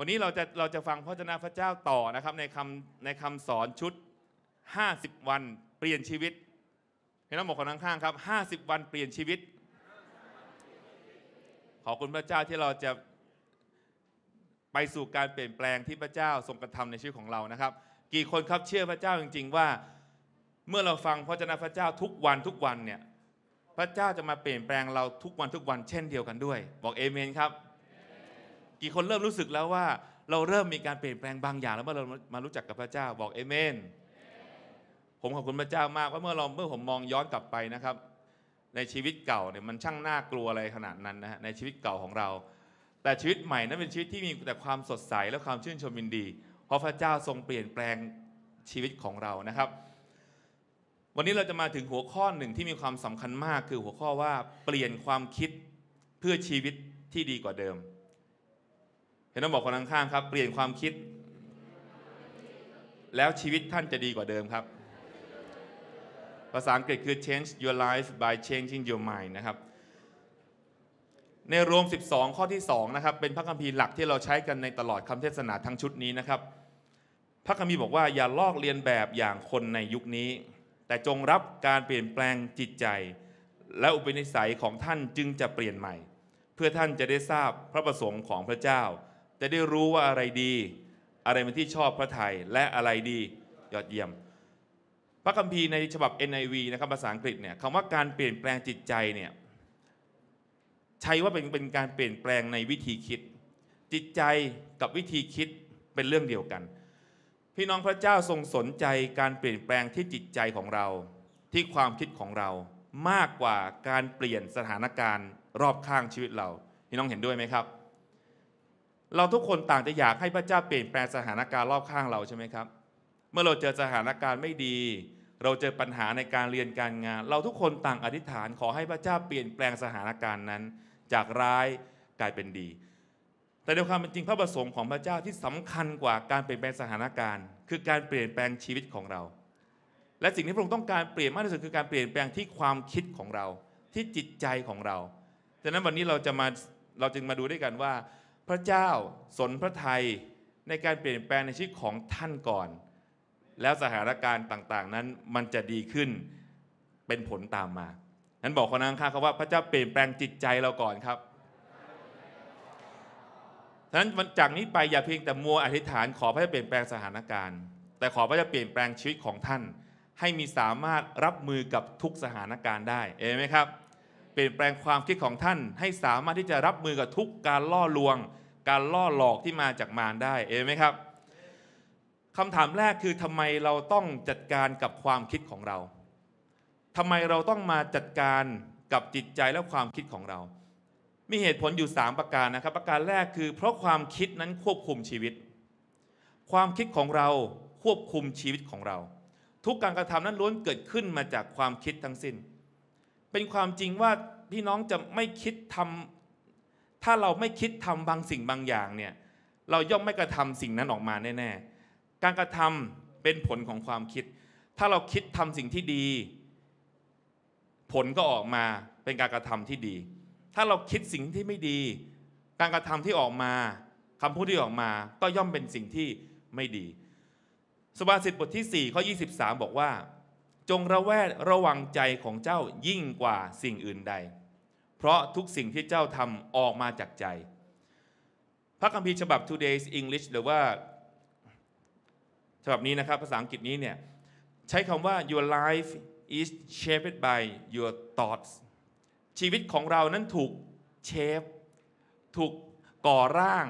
วันนี้เราจะเราจะฟังพระเจ้าพระเจ้าต่อนะครับในคำในคำสอนชุด 50 วันเปลี่ยนชีวิตเห็น้องบอกคนข้างๆครับ 50 วันเปลี่ยนชีวิต ขอบคุณพระเจ้าที่เราจะไปสู่การเปลี่ยนแปลงที่พระเจ้าทรงกระทำในชีวิตของเรานะครับ กี่คนครับเชื่อพระเจ้าจริง ๆ ว่า เมื่อเราฟังพระเจ้าพระเจ้าทุกวันทุกวันเนี่ยพระเจ้าจะมาเปลี่ยนแปลงเราทุกวันทุกวัน เช่นเดียวกันด้วย บอกเอเมนครับกี่คนเริ่มรู้สึกแล้วว่าเราเริ่มมีการเปลี่ยนแปลงบางอย่างแล้วเมื่อเรามารู้จักกับพระเจ้าบอกเอเมนผมขอบคุณพระเจ้ามากว่าเมื่อเราเมื่อผมมองย้อนกลับไปนะครับ ในชีวิตเก่าเนี่ยมันช่างน่ากลัวอะไรขนาดนั้นนะฮะในชีวิตเก่าของเรา แต่ชีวิตใหม่นั้นเป็นชีวิตที่มีแต่ความสดใสและความชื่นชมยินดี เพราะพระเจ้าทรงเปลี่ยนแปลงชีวิตของเรานะครับ วันนี้เราจะมาถึงหัวข้อหนึ่งที่มีความสำคัญมากคือหัวข้อว่าเปลี่ยนความคิดเพื่อชีวิตที่ดีกว่าเดิมเห็นต้องบอกคนข้างๆครับ เปลี่ยนความคิด แล้วชีวิตท่านจะดีกว่าเดิมครับ ภาษาอังกฤษคือ change your life by changing your mind นะครับในรวม 12 ข้อที่ 2 นะครับเป็นพระคัมภีร์หลักที่เราใช้กันในตลอดคำเทศนาทั้งชุดนี้นะครับพระคัมภีร์บอกว่าอย่าลอกเลียนแบบอย่างคนในยุคนี้ แต่จงรับการเปลี่ยนแปลงจิตใจ และอุปนิสัยของท่านจึงจะเปลี่ยนใหม่ เพื่อท่านจะได้ทราบพระประสงค์ของพระเจ้าจะได้รู้ว่าอะไรดีอะไรเป็นที่ชอบพระไทยและอะไรดียอดเยี่ยม พระคัมภีร์ในฉบับ NIV นะครับภาษาอังกฤษเนี่ยคำว่าการเปลี่ยนแปลงจิตใจเนี่ยใช้ว่าเป็นเป็นการเปลี่ยนแปลงในวิธีคิด จิตใจกับวิธีคิดเป็นเรื่องเดียวกัน พี่น้องพระเจ้าทรงสนใจการเปลี่ยนแปลงที่จิตใจของเรา ที่ความคิดของเรามากกว่าการเปลี่ยนสถานการณ์ รอบข้างชีวิตเราพี่น้องเห็นด้วยไหมครับเราทุกคนต่างจะอยากให้พระเจ้าเปลี่ยนแปลงสถานการณ์รอบข้างเราใช่ไหมครับ เมื่อเราเจอสถานการณ์ไม่ดี เราเจอปัญหาในการเรียนการงาน เราทุกคนต่างอธิษฐานขอให้พระเจ้าเปลี่ยนแปลงสถานการณ์นั้นจากร้ายกลายเป็นดี แต่ในความเป็นจริงพระประสงค์ของพระเจ้าที่สำคัญกว่าการเปลี่ยนแปลงสถานการณ์ คือการเปลี่ยนแปลงชีวิตของเรา และสิ่งที่พระองค์ต้องการเปลี่ยนมากที่สุดคือการเปลี่ยนแปลงที่ความคิดของเราที่จิตใจของเราดังนั้นวันนี้เราจะมาเราจึงมาดูด้วยกันว่าพระเจ้าสนพระไทยในการเปลี่ยนแปลงในชีวิตของท่านก่อน แล้วสถานการณ์ต่างๆ นั้นมันจะดีขึ้นเป็นผลตามมานั้นบอกคนนั้นข้าเขาว่าพระเจ้าเปลี่ยนแปลงจิตใจเราก่อนครับฉะนั้นจากนี้ไปอย่าเพียงแต่มัวอธิษฐาน ขอพระเจ้าเปลี่ยนแปลงสถานการณ์ แต่ขอพระเจ้าเปลี่ยนแปลงชีวิตของท่านให้มีสามารถรับมือกับทุกสถานการณ์ได้เอไหมครับเปลี่ยนแปลงความคิดของท่านให้สามารถที่จะรับมือกับทุกการล่อลวง การล่อหลอกที่มาจากมารได้ เอไหมครับคำถามแรกคือทำไมเราต้องจัดการกับความคิดของเราทำไมเราต้องมาจัดการกับจิตใจและความคิดของเรา มีเหตุผลอยู่ 3 ประการนะครับ ประการแรกคือ เพราะความคิดนั้นควบคุมชีวิต ความคิดของเราควบคุมชีวิตของเรา ทุกการกระทำนั้นล้วนเกิดขึ้นมาจากความคิดทั้งสิน้นเป็นความจริงว่าพี่น้องจะไม่คิดทำ ถ้าเราไม่คิดทำบางสิ่งบางอย่างเนี่ย เราย่อมไม่กระทำสิ่งนั้นออกมาแน่ๆการกระทำเป็นผลของความคิด ถ้าเราคิดทำสิ่งที่ดี ผลก็ออกมาเป็นการกระทำที่ดี ถ้าเราคิดสิ่งที่ไม่ดี การกระทำที่ออกมา คำพูดที่ออกมา ก็ย่อมเป็นสิ่งที่ไม่ดีสุภาษิตบทที่4ข้อยีบอกว่าจงระแวดระวังใจของเจ้ายิ่งกว่าสิ่งอื่นใด เพราะทุกสิ่งที่เจ้าทำออกมาจากใจ พระคัมภีร์ฉบับ Today's English หรือว่าฉบับนี้นะครับภาษาอังกฤษนี้เนี่ยใช้คำว่า your life is shaped by your thoughts ชีวิตของเรานั้นถูกเชฟถูกก่อร่าง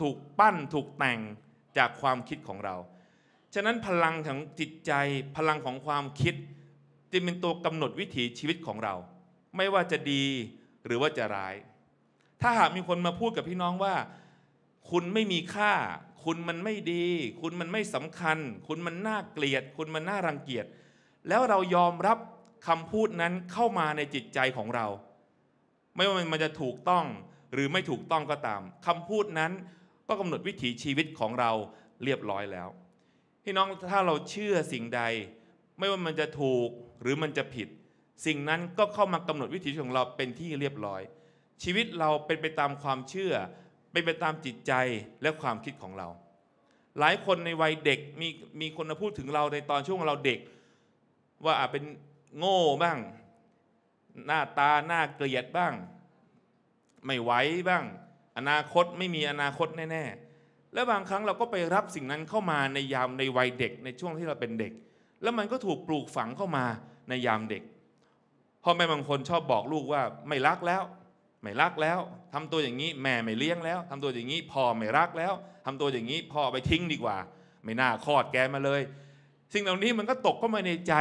ถูกปั้นถูกแต่งจากความคิดของเราฉะนั้นพลังของจิตใจพลังของความคิดจะเป็นตัวกำหนดวิถีชีวิตของเรา ไม่ว่าจะดีหรือว่าจะร้าย ถ้าหากมีคนมาพูดกับพี่น้องว่า คุณไม่มีค่า คุณมันไม่ดี คุณมันไม่สำคัญ คุณมันน่าเกลียด คุณมันน่ารังเกียจแล้วเรายอมรับคำพูดนั้นเข้ามาในจิตใจของเรา ไม่ว่ามันจะถูกต้อง หรือไม่ถูกต้องก็ตามคำพูดนั้นก็กำหนดวิถีชีวิตของเราเรียบร้อยแล้วพี่น้องถ้าเราเชื่อสิ่งใด ไม่ว่ามันจะถูกหรือมันจะผิด สิ่งนั้นก็เข้ามากำหนดวิถีของเราเป็นที่เรียบร้อย ชีวิตเราเป็นไปตามความเชื่อ เป็นไปตามจิตใจและความคิดของเรา หลายคนในวัยเด็กมีมีคนมาพูดถึงเราในตอนช่วงเราเด็ก ว่าอาจเป็นโง่บ้าง หน้าตาหน้าเกลียดบ้าง ไม่ไหวบ้าง อนาคตไม่มีอนาคตแน่ๆและบางครั้งเราก็ไปรับสิ่งนั้นเข้ามาในยามในวัยเด็กในช่วงที่เราเป็นเด็ก แล้วมันก็ถูกปลูกฝังเข้ามาในยามเด็กพ่อแม่บางคนชอบบอกลูกว่าไม่รักแล้วไม่รักแล้ว ทำตัวอย่างนี้แม่ไม่เลี้ยงแล้ว ทำตัวอย่างนี้พ่อไม่รักแล้ว ทำตัวอย่างนี้พ่อไปทิ้งดีกว่า ไม่น่าคลอดแกมาเลย สิ่งเหล่านี้มันก็ตกเข้ามาในใจ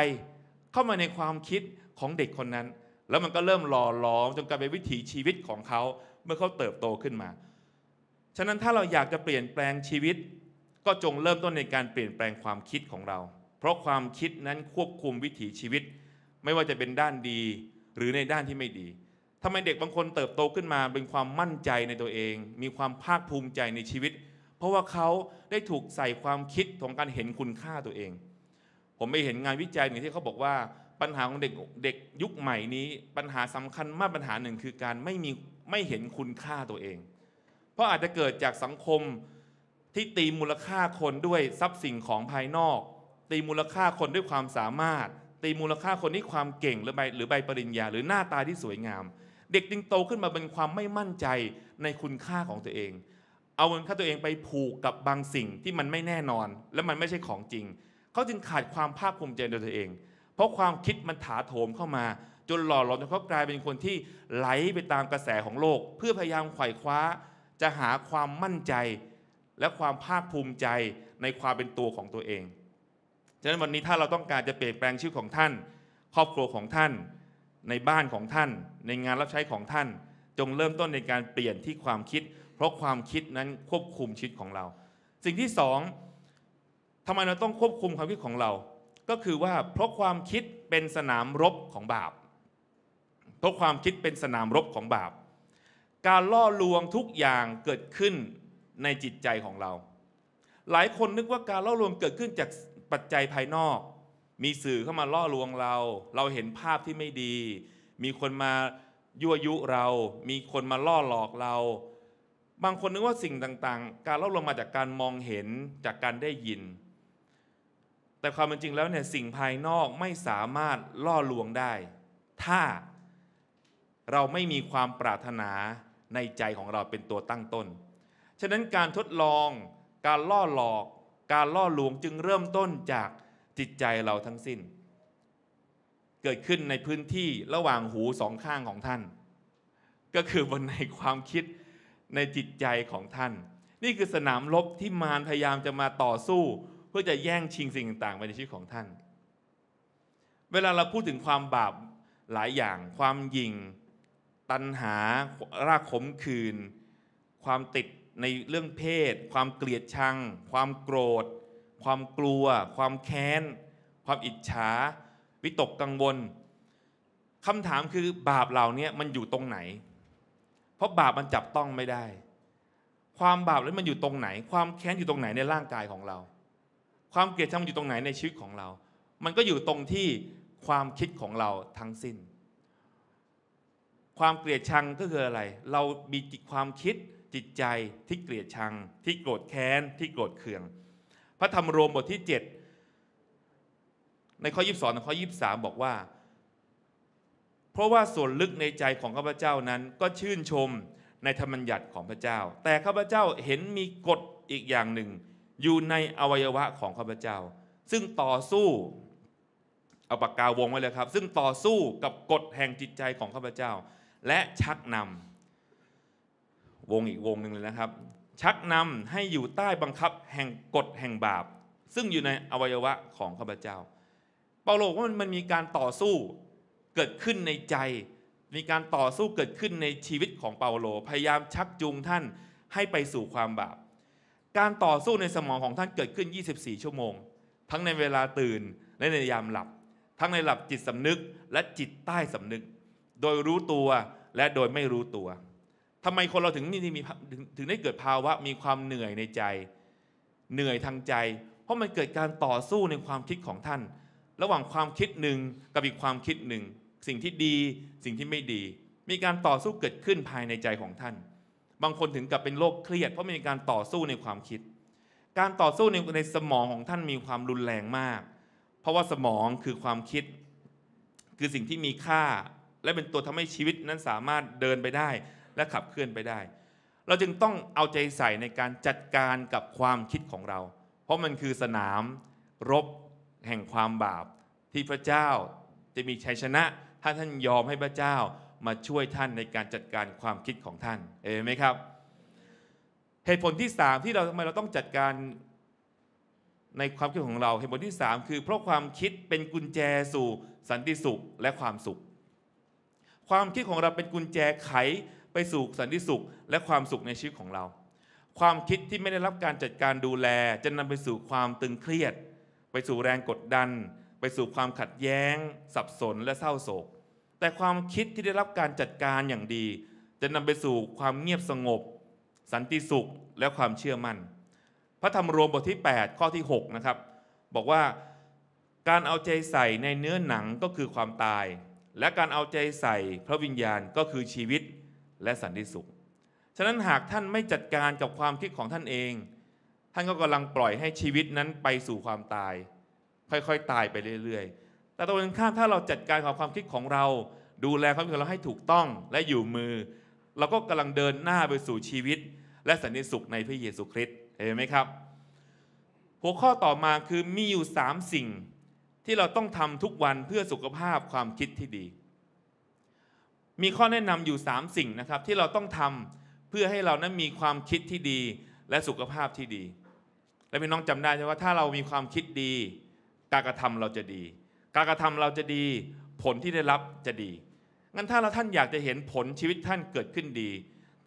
เข้ามาในความคิดของเด็กคนนั้น แล้วมันก็เริ่มหล่อหลอมจนกลายเป็นวิถีชีวิตของเขาเมื่อเขาเติบโตขึ้นมาฉะนั้นถ้าเราอยากจะเปลี่ยนแปลงชีวิต ก็จงเริ่มต้นในการเปลี่ยนแปลงความคิดของเรา เพราะความคิดนั้นควบคุมวิถีชีวิต ไม่ว่าจะเป็นด้านดีหรือในด้านที่ไม่ดีทำไมเด็กบางคนเติบโตขึ้นมาเป็นความมั่นใจในตัวเอง มีความภาคภูมิใจในชีวิต เพราะว่าเขาได้ถูกใส่ความคิดของการเห็นคุณค่าตัวเอง ผมไปเห็นงานวิจัยหนึ่งที่เขาบอกว่าปัญหาของเด็กเด็กยุคใหม่นี้ ปัญหาสำคัญมากปัญหาหนึ่งคือการไม่มีไม่เห็นคุณค่าตัวเองราะอาจจะเกิดจากสังคมที่ตีมูลค่าคนด้วยทรัพย์สิ่งของภายนอก ตีมูลค่าคนด้วยความสามารถ ตีมูลค่าคนที่ความเก่งหรือใบหรือใบปริญญา หรือหน้าตาที่สวยงาม เด็กจึงโตขึ้นมาเป็นความไม่มั่นใจในคุณค่าของตัวเอง เอาเงินค่าตัวเองไปผูกกับบางสิ่งที่มันไม่แน่นอนและมันไม่ใช่ของจริง เขาจึงขาดความภาคภูมิใจในตัวเอง เพราะความคิดมันถาโถมเข้ามา จนหล่อหลอมจนเขากลายเป็นคนที่ไหลไปตามกระแสของโลก เพื่อพยายามไขว่คว้าจะหาความมั่นใจและความภาคภูมิใจในความเป็นตัวของตัวเอง ฉะนั้นวันนี้ถ้าเราต้องการจะเปลี่ยนแปลงชื่อของท่าน ครอบครัวของท่าน ในบ้านของท่านในงานรับใช้ของท่านจงเริ่มต้นในการเปลี่ยนที่ความคิด เพราะความคิดนั้นควบคุมชีวิตของเรา สิ่งที่สองทำไมเราต้องควบคุมความคิดของเรา ก็คือว่าเพราะความคิดเป็นสนามรบของบาปเพราะความคิดเป็นสนามรบของบาปการล่อลวงทุกอย่างเกิดขึ้นในจิตใจของเรา หลายคนนึกว่าการล่อลวงเกิดขึ้นจากปัจจัยภายนอก มีสื่อเข้ามาล่อลวงเรา เราเห็นภาพที่ไม่ดี มีคนมายั่วยุเรา มีคนมาล่อหลอกเรา บางคนนึกว่าสิ่งต่าง ๆ การล่อลวงมาจากการมองเห็นจากการได้ยิน แต่ความเป็นจริงแล้วเนี่ยสิ่งภายนอกไม่สามารถล่อลวงได้ ถ้าเราไม่มีความปรารถนาในใจของเราเป็นตัวตั้งต้น ฉะนั้นการทดลอง การล่อหลอก การล่อลวงจึงเริ่มต้นจากจิตใจเราทั้งสิ้น เกิดขึ้นในพื้นที่ระหว่างหูสองข้างของท่าน ก็คือบนในความคิดในจิตใจของท่าน นี่คือสนามรบที่มารพยายามจะมาต่อสู้เพื่อจะแย่งชิงสิ่งต่างๆไปในชีวิตของท่าน เวลาเราพูดถึงความบาปหลายอย่างความยิงัณหารากขมขื่นความติดในเรื่องเพศ ความเกลียดชัง ความโกรธ ความกลัว ความแค้นความอิจฉาวิตกกังวลคำถามคือบาปเหล่านี้มันอยู่ตรงไหน เพราะบาปมันจับต้องไม่ได้ ความบาปแล้วมันอยู่ตรงไหน ความแค้นอยู่ตรงไหนในร่างกายของเรา ความเกลียดชังอยู่ตรงไหนในชีวิตของเรา มันก็อยู่ตรงที่ความคิดของเราทั้งสิ้นความเกลียดชังก็คืออะไร เรามีจิตความคิดจิตใจที่เกลียดชัง ที่โกรธแค้นที่โกรธเคือง พระธรรมโรมบทที่7ในข้อ22ในข้อ23บอกว่า เพราะว่าส่วนลึกในใจของข้าพเจ้านั้น ก็ชื่นชมในธรรมัญญัติของพระเจ้า แต่ข้าพเจ้าเห็นมีกฎอีกอย่างหนึ่งอยู่ในอวัยวะของข้าพเจ้า ซึ่งต่อสู้เอาปากกาวงไว้เลยครับ ซึ่งต่อสู้กับกฎแห่งจิตใจของข้าพเจ้าและชักนำวงอีกวงหนึ่งเลยนะครับ ชักนำให้อยู่ใต้บังคับแห่งกฎแห่งบาป ซึ่งอยู่ในอวัยวะของข้าพเจ้า เปาโลว่ามันมีการต่อสู้เกิดขึ้นในใจ มีการต่อสู้เกิดขึ้นในชีวิตของเปาโลพยายามชักจูงท่านให้ไปสู่ความบาปการต่อสู้ในสมองของท่านเกิดขึ้น 24 ชั่วโมง ทั้งในเวลาตื่น และในยามหลับ ทั้งในหลับจิตสำนึก และจิตใต้สำนึกโดยรู้ตัวและโดยไม่รู้ตัว ทำไมคนเราถึงนี่มีถึงได้เกิดภาวะมีความเหนื่อยในใจ เหนื่อยทางใจ เพราะมันเกิดการต่อสู้ในความคิดของท่าน ระหว่างความคิดหนึ่งกับอีกความคิดหนึ่ง สิ่งที่ดีสิ่งที่ไม่ดี มีการต่อสู้เกิดขึ้นภายในใจของท่าน บางคนถึงกับเป็นโรคเครียด เพราะมีการต่อสู้ในความคิด การต่อสู้ในในสมองของท่านมีความรุนแรงมาก เพราะว่าสมองคือความคิด คือสิ่งที่มีค่าและเป็นตัวทำให้ชีวิตนั้นสามารถเดินไปได้ และขับเคลื่อนไปได้ เราจึงต้องเอาใจใส่ในการจัดการกับความคิดของเรา เพราะมันคือสนามรบแห่งความบาปที่พระเจ้าจะมีชัยชนะถ้าท่านยอมให้พระเจ้ามาช่วยท่านในการจัดการความคิดของท่านเอไหมครับเหตุผลที่สามที่เราทำไมเราต้องจัดการในความคิดของเราเหตุผลที่ 3 คือเพราะความคิดเป็นกุญแจสู่ สันติสุขและความสุขความคิดของเราเป็นกุญแจไขไปสู่สันติสุข และความสุขในชีวิตของเรา ความคิดที่ไม่ได้รับการจัดการดูแล จะนำไปสู่ความตึงเครียด ไปสู่แรงกดดัน ไปสู่ความขัดแย้ง สับสนและเศร้าโศก แต่ความคิดที่ได้รับการจัดการอย่างดี จะนำไปสู่ความเงียบสงบ สันติสุขและความเชื่อมั่น พระธรรมโรมบทที่ 8 ข้อที่6นะครับบอกว่าการเอาใจใส่ในเนื้อหนังก็คือความตายและการเอาใจใส่พระวิญญาณก็คือชีวิตและสันติสุข ฉะนั้นหากท่านไม่จัดการกับความคิดของท่านเอง ท่านก็กำลังปล่อยให้ชีวิตนั้นไปสู่ความตาย ค่อยๆตายไปเรื่อยๆ แต่ตรงกันข้ามถ้าเราจัดการกับความคิดของเรา ดูแลความคิดงเราให้ถูกต้องและอยู่มือ เราก็กำลังเดินหน้าไปสู่ชีวิต และสันติสุขในพระเยซูคริสต์ เห็นไหมครับหัวข้อต่อมาคือมีอยู่3สิ่งที่เราต้องทำทุกวันเพื่อสุขภาพความคิดที่ดี มีข้อแนะนำอยู่3สิ่งนะครับที่เราต้องทำเพื่อให้เรานั้นมีความคิดที่ดีและสุขภาพที่ดีและพี่น้องจำได้ใช่ไหมว่าถ้าเรามีความคิดดี การกระทำเราจะดี การกระทำเราจะดี ผลที่ได้รับจะดีงั้นถ้าเราท่านอยากจะเห็นผลชีวิตท่านเกิดขึ้นดี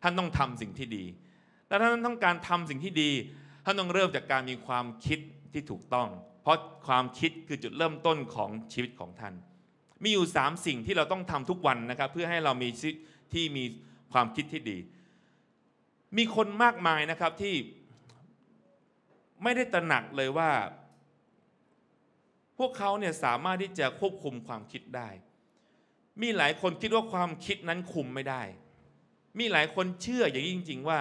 ท่านต้องทำสิ่งที่ดีและท่านต้องการทำสิ่งที่ดีท่านต้องเริ่มจากการมีความคิดที่ถูกต้องเพราะความคิดคือจุดเริ่มต้นของชีวิตของท่าน มีอยู่ 3 สิ่งที่เราต้องทำทุกวันนะครับ เพื่อให้เรามีชีวิตที่มีความคิดที่ดี มีคนมากมายนะครับที่ไม่ได้ตระหนักเลยว่าพวกเขาเนี่ยสามารถที่จะควบคุมความคิดได้ มีหลายคนคิดว่าความคิดนั้นคุมไม่ได้ มีหลายคนเชื่ออย่างจริงๆ ว่า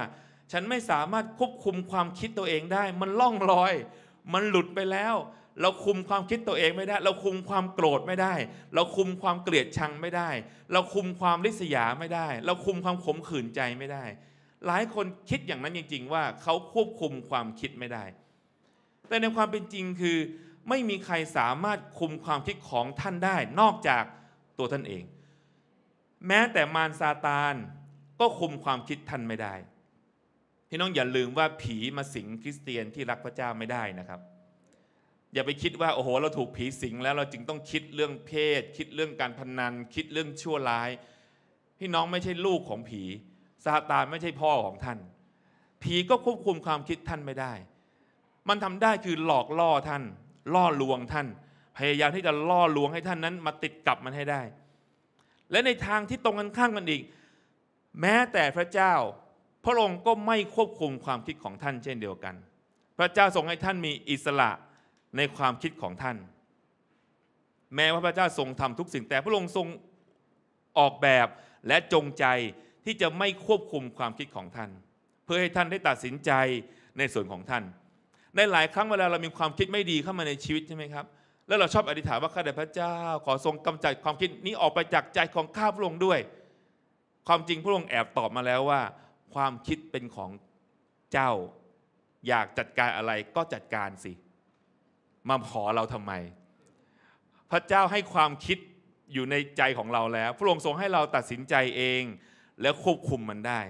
ฉันไม่สามารถควบคุมความคิดตัวเองได้มันล่องลอยมันหลุดไปแล้ว เราคุมความคิดตัวเองไม่ได้ เราคุมความโกรธไม่ได้ เราคุมความเกลียดชังไม่ได้ เราคุมความริษยาไม่ได้ เราคุมความขมขื่นใจไม่ได้ หลายคนคิดอย่างนั้นจริง ๆ ว่าเขาควบคุมความคิดไม่ได้ แต่ในความเป็นจริงคือ ไม่มีใครสามารถคุมความคิดของท่านได้ นอกจากตัวท่านเอง แม้แต่มารซาตาน ก็คุมความคิดท่านไม่ได้พี่น้องอย่าลืมว่าผีมาสิงคริสเตียนที่รักพระเจ้าไม่ได้นะครับ อย่าไปคิดว่าโอ้โหเราถูกผีสิงแล้วเราจึงต้องคิดเรื่องเพศ คิดเรื่องการพนัน คิดเรื่องชั่วร้ายพี่น้องไม่ใช่ลูกของผีซาตานไม่ใช่พ่อของท่าน ผีก็ควบคุมความคิดท่านไม่ได้ มันทำได้คือหลอกล่อท่านล่อลวงท่าน พยายามที่จะล่อลวงให้ท่านนั้นมาติดกับมันให้ได้ และในทางที่ตรงกันข้ามกันอีกแม้แต่พระเจ้าพระองค์ก็ไม่ควบคุมความคิดของท่านเช่นเดียวกัน พระเจ้าทรงให้ท่านมีอิสระในความคิดของท่าน แม้ว่าพระเจ้าทรงทำทุกสิ่งแต่พระองค์ทรงออกแบบและจงใจที่จะไม่ควบคุมความคิดของท่าน เพื่อให้ท่านได้ตัดสินใจในส่วนของท่าน ในหลายครั้งเวลาเรามีความคิดไม่ดีเข้ามาในชีวิตใช่ไหมครับ แล้วเราชอบอธิษฐานว่าข้าแต่พระเจ้าขอทรงกำจัดความคิดนี้ออกไปจากใจของข้าพระองค์ด้วย ความจริงพระองค์แอบตอบมาแล้วว่าความคิดเป็นของเจ้าอยากจัดการอะไรก็จัดการสิมาขอเราทำไม พระเจ้าให้ความคิดอยู่ในใจของเราแล้ว พระองค์ทรงให้เราตัดสินใจเองแล้วควบคุมมันได้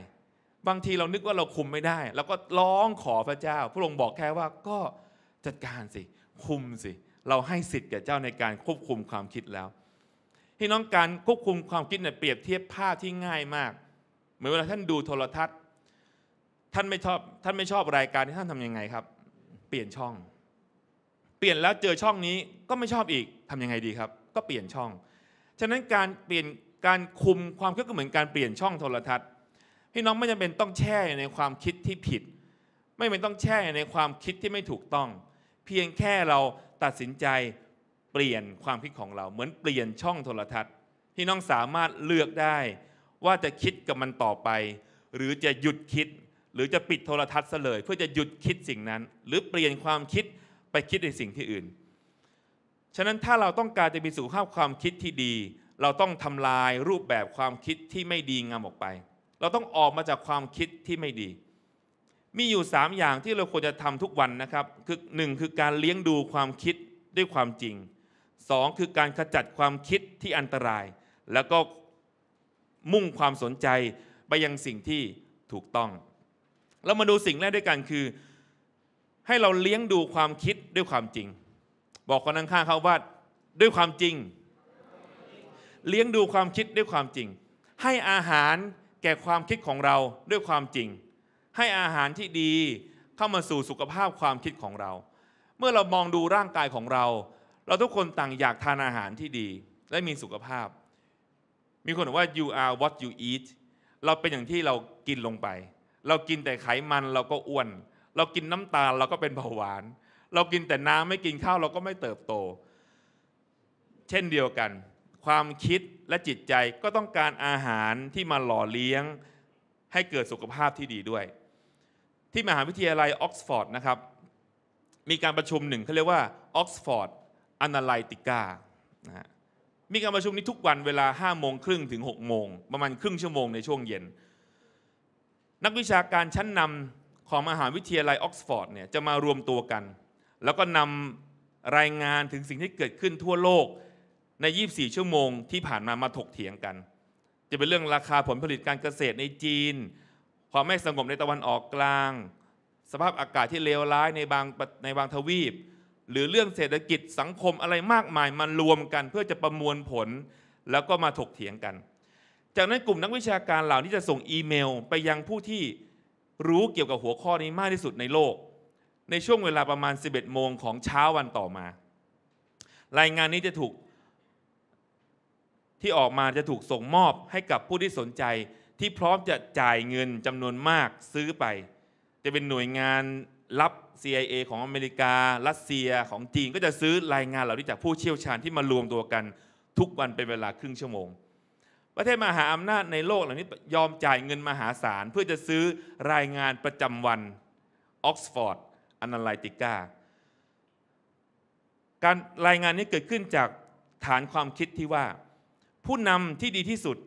บางทีเรานึกว่าเราคุมไม่ได้ แล้วก็ร้องขอพระเจ้า พระองค์บอกแค่ว่าก็จัดการสิ คุมสิ เราให้สิทธิ์แก่เจ้าในการควบคุมความคิดแล้วที่น้องการควบคุมความคิดเนี่ยเปรียบเทียบภาพที่ง่ายมากมือนเวลาท่านดูโทรทัศน์ ท่านไม่ชอบท่านไม่ชอบรายการที่ท่านทำยังไงครับ เปลี่ยนช่อง เปลี่ยนแล้วเจอช่องนี้ก็ไม่ชอบอีกทํำยังไงดีครับ ก็เปลี่ยนช่อง ฉะนั้นการเปลี่ยนการคุมความคิดก็เหมือนการเปลี่ยนช่องโทรทัศน์พี่น้องไม่จำเป็นต้องแช่ในความคิดที่ผิด ไม่เป็นต้องแช่ในความคิดที่ไม่ถูกต้อง เพียงแค่เราตัดสินใจเปลี่ยนความคิดของเราเหมือนเปลี่ยนช่องโทรทัศน์พี่น้องสามารถเลือกได้ว่าจะคิดกับมันต่อไป หรือจะหยุดคิดหรือจะปิดโทรทัศน์เลย เพื่อจะหยุดคิดสิ่งนั้น หรือเปลี่ยนความคิดไปคิดในสิ่งที่อื่น ฉะนั้นถ้าเราต้องการจะมีสุขภาพความคิดที่ดี เราต้องทำลายรูปแบบความคิดที่ไม่ดีงามออกไป เราต้องออกมาจากความคิดที่ไม่ดี มีอยู่ 3 อย่างที่เราควรจะทำทุกวันนะครับคือหนึ่งคือการเลี้ยงดูความคิดด้วยความจริง 2 คือการขจัดความคิดที่อันตราย แล้วก็มุ่งความสนใจไปยังสิ่งที่ถูกต้อง เรามาดูสิ่งแรกด้วยกันคือ ให้เราเลี้ยงดูความคิดด้วยความจริง บอกคนข้างเขาว่าด้วยความจริง เลี้ยงดูความคิดด้วยความจริง ให้อาหารแก่ความคิดของเราด้วยความจริง ให้อาหารที่ดีเข้ามาสู่สุขภาพความคิดของเรา เมื่อเรามองดูร่างกายของเรา เราทุกคนต่างอยากทานอาหารที่ดีและมีสุขภาพมีคนบอกว่า you are what you eat เราเป็นอย่างที่เรากินลงไป เรากินแต่ไขมันเราก็อ้วน เรากินน้ำตาลเราก็เป็นเบาหวาน เรากินแต่น้ำไม่กินข้าวเราก็ไม่เติบโต เช่นเดียวกัน ความคิดและจิตใจก็ต้องการอาหารที่มาหล่อเลี้ยง ให้เกิดสุขภาพที่ดีด้วย ที่มหาวิทยาลัยออกซฟอร์ดนะครับ มีการประชุมหนึ่งเขาเรียกว่าออกซฟอร์ดอนาลิติกานะฮะมีการประชุมนี้ทุกวันเวลา5้าโมงครึ่งถึง6กโมงประมาณครึ่งชั่วโมงในช่วงเย็น นักวิชาการชั้นนำของมหาวิทยาลัยออกซฟอร์ดเนี่ยจะมารวมตัวกัน แล้วก็นำรายงานถึงสิ่งที่เกิดขึ้นทั่วโลกใน 24 ชั่วโมงที่ผ่านมามาถกเถียงกัน จะเป็นเรื่องราคาผลผลิตการเกษตรในจีน ความไม่สงบในตะวันออกกลาง สภาพอากาศที่เลวร้ายในบางในบางทวีปหรือเรื่องเศรษฐกิจสังคมอะไรมากมายมารวมกัน เพื่อจะประมวลผลแล้วก็มาถกเถียงกัน จากนั้นกลุ่มนักวิชาการเหล่านี้จะส่งอีเมลไปยังผู้ที่รู้เกี่ยวกับหัวข้อนี้มากที่สุดในโลก ในช่วงเวลาประมาณ 11 โมงของเช้าวันต่อมา รายงานนี้จะถูกที่ออกมาจะถูกส่งมอบให้กับผู้ที่สนใจที่พร้อมจะจ่ายเงินจำนวนมากซื้อไป จะเป็นหน่วยงานรับ CIA ของอเมริกา รัสเซียของจีนก็จะซื้อรายงานเหล่านี้จากผู้เชี่ยวชาญที่มารวมตัวกันทุกวันเป็นเวลาครึ่งชั่วโมง ประเทศมหาอำนาจในโลกเหล่านี้ยอมจ่ายเงินมหาศาลเพื่อจะซื้อรายงานประจำวันออกซฟอร์ดอนาลิติกาการรายงานนี้เกิดขึ้นจากฐานความคิดที่ว่า ผู้นำที่ดีที่สุด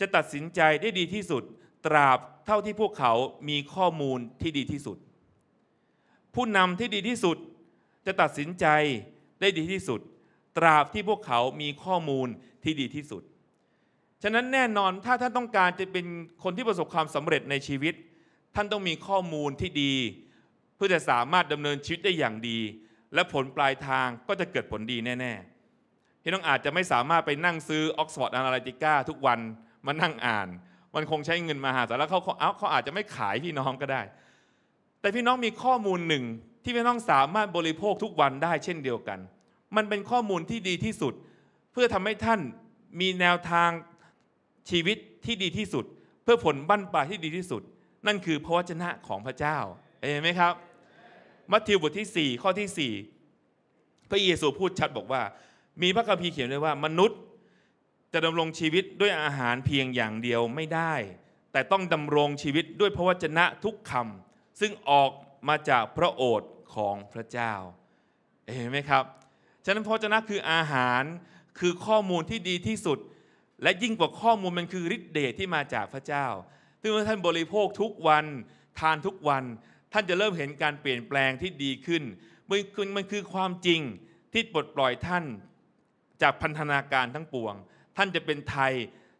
จะตัดสินใจได้ดีที่สุดตราบเท่าที่พวกเขา มีข้อมูลที่ดีที่สุดผู้นำที่ดีที่สุดจะตัดสินใจได้ดีที่สุดตราบที่พวกเขามีข้อมูลที่ดีที่สุด ฉะนั้นแน่นอนถ้าท่านต้องการจะเป็นคนที่ประสบความสำเร็จในชีวิต ท่านต้องมีข้อมูลที่ดี เพื่อจะสามารถดำเนินชีวิตได้อย่างดี และผลปลายทางก็จะเกิดผลดีแน่ๆที่ต้องอาจจะไม่สามารถไปนั่งซื้อออกซฟอร์ดอนาลิติก้าทุกวันมานั่งอ่านมันคงใช้เงินมหาศาลแล้วเขาเขาอาจจะไม่ขายพี่น้องก็ได้แต่พี่น้องมีข้อมูลหนึ่งที่พี่น้องสามารถบริโภคทุกวันได้เช่นเดียวกัน มันเป็นข้อมูลที่ดีที่สุด เพื่อทำให้ท่านมีแนวทางชีวิตที่ดีที่สุด เพื่อผลบั้นปลายที่ดีที่สุด นั่นคือพระวจนะของพระเจ้าเห็นไหมครับ มัทธิวบทที่ 4 ข้อที่ 4 พระเยซูพูดชัดบอกว่า มีพระคัมภีร์เขียนไว้ว่ามนุษย์ จะดำรงชีวิตด้วยอาหารเพียงอย่างเดียวไม่ได้ แต่ต้องดำรงชีวิตด้วยพระวจนะทุกคำซึ่งออกมาจากพระโอษฐ์ของพระเจ้าเห็นไหมครับฉะนั้นพระเจ้าคืออาหารคือข้อมูลที่ดีที่สุด และยิ่งกว่าข้อมูลมันคือฤทธิเดชที่มาจากพระเจ้าซึ่งเมื่อท่านบริโภคทุกวันทานทุกวันท่านจะเริ่มเห็นการเปลี่ยนแปลงที่ดีขึ้นมันมันคือความจริงที่ปลดปล่อยท่าน จากพันธนาการทั้งปวง ท่านจะเป็นไทย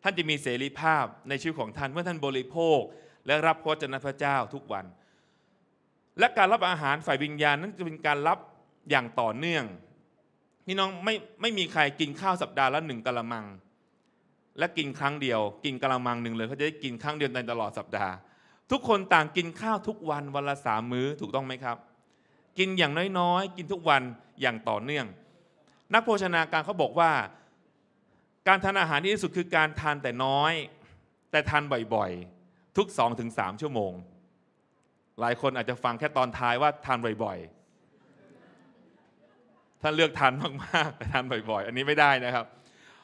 ท่านจะมีเสรีภาพ ในชีวิตของท่านเมื่อท่านบริโภค และรับพระเจ้าพระเจ้าทุกวันและการรับอาหารฝ่ายวิญญาณนั้นจะเป็นการรับอย่างต่อเนื่องพี่น้องไม่ไม่มีใครกินข้าวสัปดาห์ละหนึ่งกะละมัง และกินครั้งเดียวกินกะละมังหนึ่งเลยเขาจะได้กินครั้งเดียวในตลอดสัปดาห์ ทุกคนต่างกินข้าวทุกวันวันละสามมื้อถูกต้องไหมครับ กินอย่างน้อยๆกินทุกวันอย่างต่อเนื่องนักโภชนาการเขาบอกว่า การทานอาหารที่ที่สุดคือ การทานแต่น้อย แต่ทานบ่อยๆทุกสองถึงสามชั่วโมงหลายคนอาจจะฟังแค่ตอนท้ายว่าทานบ่อยๆ ท่านเลือกทานมากๆแต่ทานบ่อยๆ อันนี้ไม่ได้นะครับ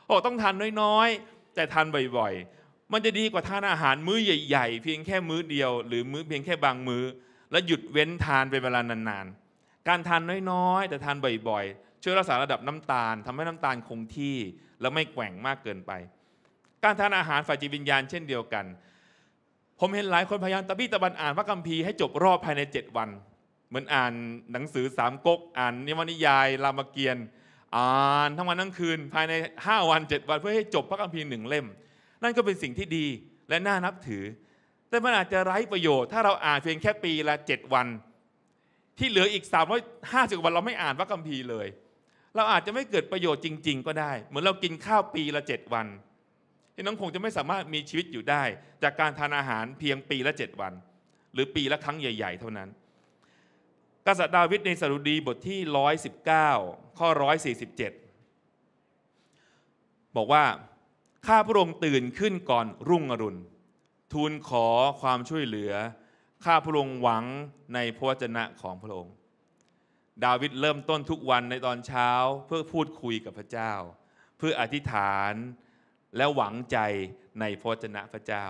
โอ้ต้องทานน้อยๆ แต่ทานบ่อยๆ มันจะดีกว่าทานอาหารมื้อใหญ่ ๆ เพียงแค่มื้อเดียวหรือมื้อเพียงแค่บางมื้อแล้วหยุดเว้นทานเป็นเวลานานๆ การทานน้อยๆ แต่ทานบ่อย ๆ ช่วยรักษาระดับน้ำตาลทำให้น้ำตาลคงที่และไม่แกว่งมากเกินไป การทานอาหารฝ่ายจิตวิญญาณเช่นเดียวกันผมเห็นหลายคนพยายามตะบี้ตะบันอ่านพระคัมภีร์ให้จบรอบภายใน 7 วัน เหมือนอ่านหนังสือสามก๊กอ่านนิวนิยายรามเกียรติ์อ่านทั้งวันทั้งคืน ภายใน 5 วัน 7 วันเพื่อให้จบพระคัมภีร์หนึ่งเล่ม นั่นก็เป็นสิ่งที่ดีและน่านับถือ แต่มันอาจจะไร้ประโยชน์ถ้าเราอ่านเพียงแค่ปีละ 7 วัน ที่เหลืออีก 350 วันเราไม่อ่านพระคัมภีร์เลย เราอาจจะไม่เกิดประโยชน์จริง ๆ ก็ได้เหมือนเรากินข้าวปีละ 7 วันี่น้องคงจะไม่สามารถมีชีวิตอยู่ได้ จากการทานอาหารเพียงปีละเดวัน หรือปีละครั้งใหญ่ๆเท่านั้นกษัตริย์ดาวิดในสรุดีบทที่ 119 ข้อ 147 บอกว่าข้าพระองค์ตื่นขึ้นก่อนรุ่งอรุณ ทูลขอความช่วยเหลือข้าพระองค์หวังในพระวจนะของพระองค์ ดาวิดเริ่มต้นทุกวันในตอนเช้าเพื่อพูดคุยกับพระเจ้า เพื่ออธิษฐานและหวังใจในพระเจนะพระเจ้า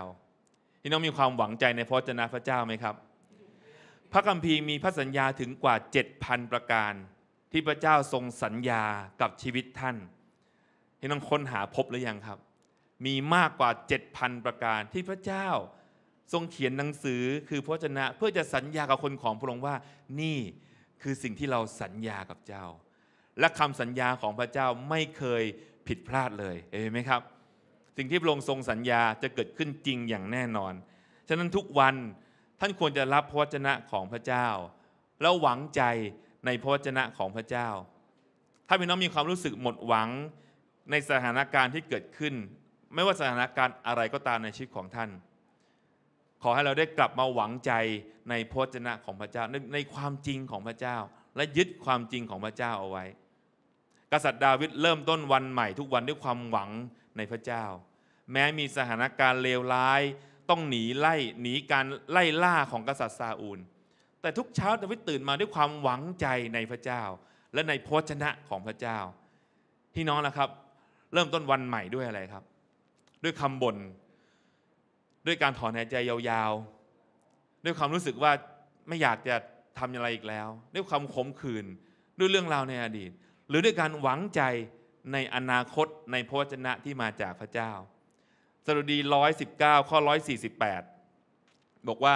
พี่น้องมีความหวังใจในพระเจนะพระเจ้าไหมครับพระคัมภีร์มีพระสัญญา ถึงกว่า 7,000ประการที่พระเจ้าทรงสัญญากับชีวิตท่านพี่น้องค้นหาพบหรือยังครับมีมากกว่า 7,000 ประการที่พระเจ้าทรงเขียนหนังสือคือพระเจนะ เพื่อจะสัญญากับคนของพระองค์ว่า นี่คือสิ่งที่เราสัญญากับเจ้า และคำสัญญาของพระเจ้าไม่เคยผิดพลาดเลยเห็นไหมครับสิ่งที่พระองค์ทรงสัญญาจะเกิดขึ้นจริงอย่างแน่นอน ฉะนั้นทุกวันท่านควรจะรับพระวจนะของพระเจ้า แล้วหวังใจในพระวจนะของพระเจ้า ถ้าพี่น้องมีความรู้สึกหมดหวังในสถานการณ์ที่เกิดขึ้น ไม่ว่าสถานการณ์อะไรก็ตามในชีวิตของท่าน ขอให้เราได้กลับมาหวังใจในพระวจนะของพระเจ้าในความจริงของพระเจ้า และยึดความจริงของพระเจ้าเอาไว้ กษัตริย์ดาวิดเริ่มต้นวันใหม่ทุกวันด้วยความหวังในพระเจ้า แม้มีสถานการณ์เลวร้าย ต้องหนีไล่หนีการไล่ล่าของกษัตริย์ซาอูล แต่ทุกเช้าดาวิดตื่นมาด้วยความหวังใจในพระเจ้า และในพระชนะของพระเจ้าพี่น้องนะครับ เริ่มต้นวันใหม่ด้วยอะไรครับ ด้วยคำบน่นด้วยการถอนหายใจยาว ๆ ด้วยความรู้สึกว่าไม่อยากจะทำอะไรอีกแล้ว ด้วยความขมขื่นด้วยเรื่องราวในอดีต หรือด้วยการหวังใจในอนาคตในพระวจนะที่มาจากพระเจ้าสรุดี 119 ข้อ 148 บอกว่า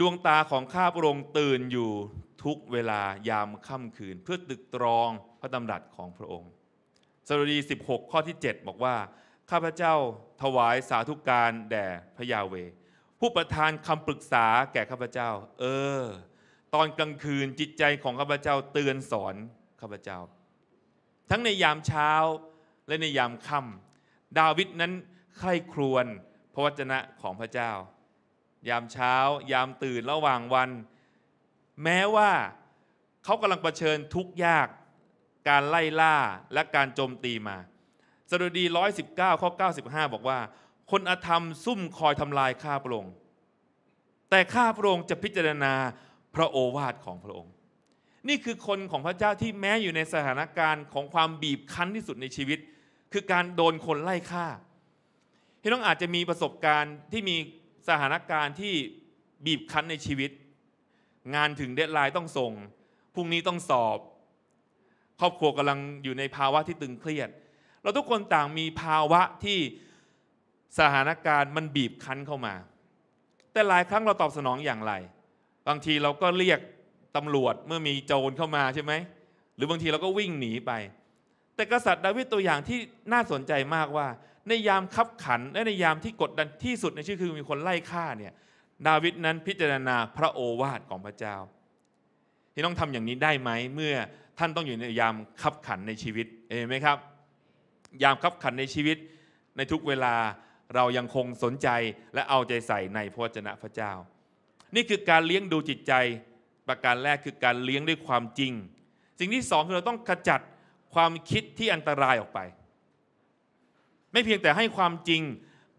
ดวงตาของข้าพระองค์ตื่นอยู่ทุกเวลายามค่ำคืน เพื่อตึกตรองพระดำรัสของพระองค์ สรุดี 16 ข้อที่7 บอกว่า ข้าพระเจ้าถวายสาธุการแด่พระยาเวผู้ประทานคำปรึกษาแก่ข้าพเจ้า เออ ตอนกลางคืนจิตใจของข้าพเจ้าเตือนสอนข้าพเจ้าทั้งในยามเช้าและในยามค่ำดาวิดนั้นใคร่ครวญพระวจนะของพระเจ้า ยามเช้ายามตื่นระหว่างวัน แม้ว่าเขากำลังเผชิญทุกข์ยาก การไล่ล่าและการโจมตีมาสดุดี 119ข้อ95 บอกว่า คนอธรรมซุ่มคอยทำลายข้าพระองค์แต่ข้าพระองค์จะพิจารณาพระโอวาทของพระองค์นี่คือคนของพระเจ้าที่แม้อยู่ในสถานการณ์ของความบีบคั้นที่สุดในชีวิต คือการโดนคนไล่ฆ่าพี่น้องอาจจะมีประสบการณ์ที่มีสถานการณ์ที่บีบคั้นในชีวิต งานถึงเดทไลน์ต้องส่งพรุ่งนี้ต้องสอบ ครอบครัวกำลังอยู่ในภาวะที่ตึงเครียด เราทุกคนต่างมีภาวะที่สถานการณ์มันบีบคั้นเข้ามา แต่หลายครั้งเราตอบสนองอย่างไร บางทีเราก็เรียกตำรวจเมื่อมีโจรเข้ามาใช่ไหมหรือบางทีเราก็วิ่งหนีไป แต่กษัตริย์ดาวิดตัวอย่างที่น่าสนใจมากว่า ในยามคับขันและในยามที่กดดันที่สุดในชื่อคือมีคนไล่ฆ่าเนี่ย ดาวิดนั้นพิจารณาพระโอวาทของพระเจ้าที่ต้องทำอย่างนี้ได้ไหมเมื่อท่านต้องอยู่ในยามคับขันในชีวิตเองนไหมครับ ยามคับขันในชีวิตในทุกเวลาเรายังคงสนใจและเอาใจใส่ในพระเจนะพระเจ้า นี่คือการเลี้ยงดูจิตใจประการแรกคือการเลี้ยงด้วยความจริง สิ่งที่สองคือเราต้องขจัดความคิดที่อันตรายออกไป ไม่เพียงแต่ให้ความจริง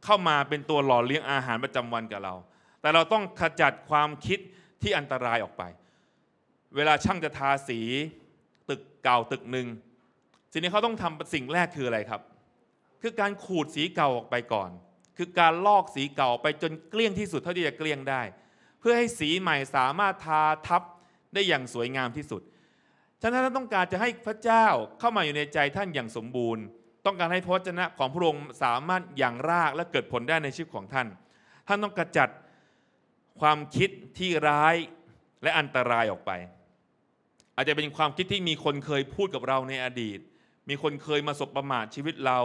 เข้ามาเป็นตัวหล่อเลี้ยงอาหารประจำวันกับเรา แต่เราต้องขจัดความคิดที่อันตรายออกไป เวลาช่างจะทาสีตึกเก่าตึกหนึ่ง สิ่งที่เขาต้องทำสิ่งแรกคืออะไรครับ คือการขูดสีเก่าออกไปก่อน คือการลอกสีเก่าไปจนเกลี้ยงที่สุดเท่าที่จะเกลี้ยงได้พื่อให้สีใหม่สามารถทาทับได้อย่างสวยงามที่สุด ฉะนั้นท่านต้องการจะให้พระเจ้าเข้ามาอยู่ในใจท่านอย่างสมบูรณ์ ต้องการให้พระเจนะของพระองค์สามารถอย่างรากและเกิดผลได้ในชีวิตของท่าน ท่านต้องกระจัดความคิดที่ร้ายและอันตรายออกไป อาจจะเป็นความคิดที่มีคนเคยพูดกับเราในอดีต มีคนเคยมาสบประมาทชีวิตเรา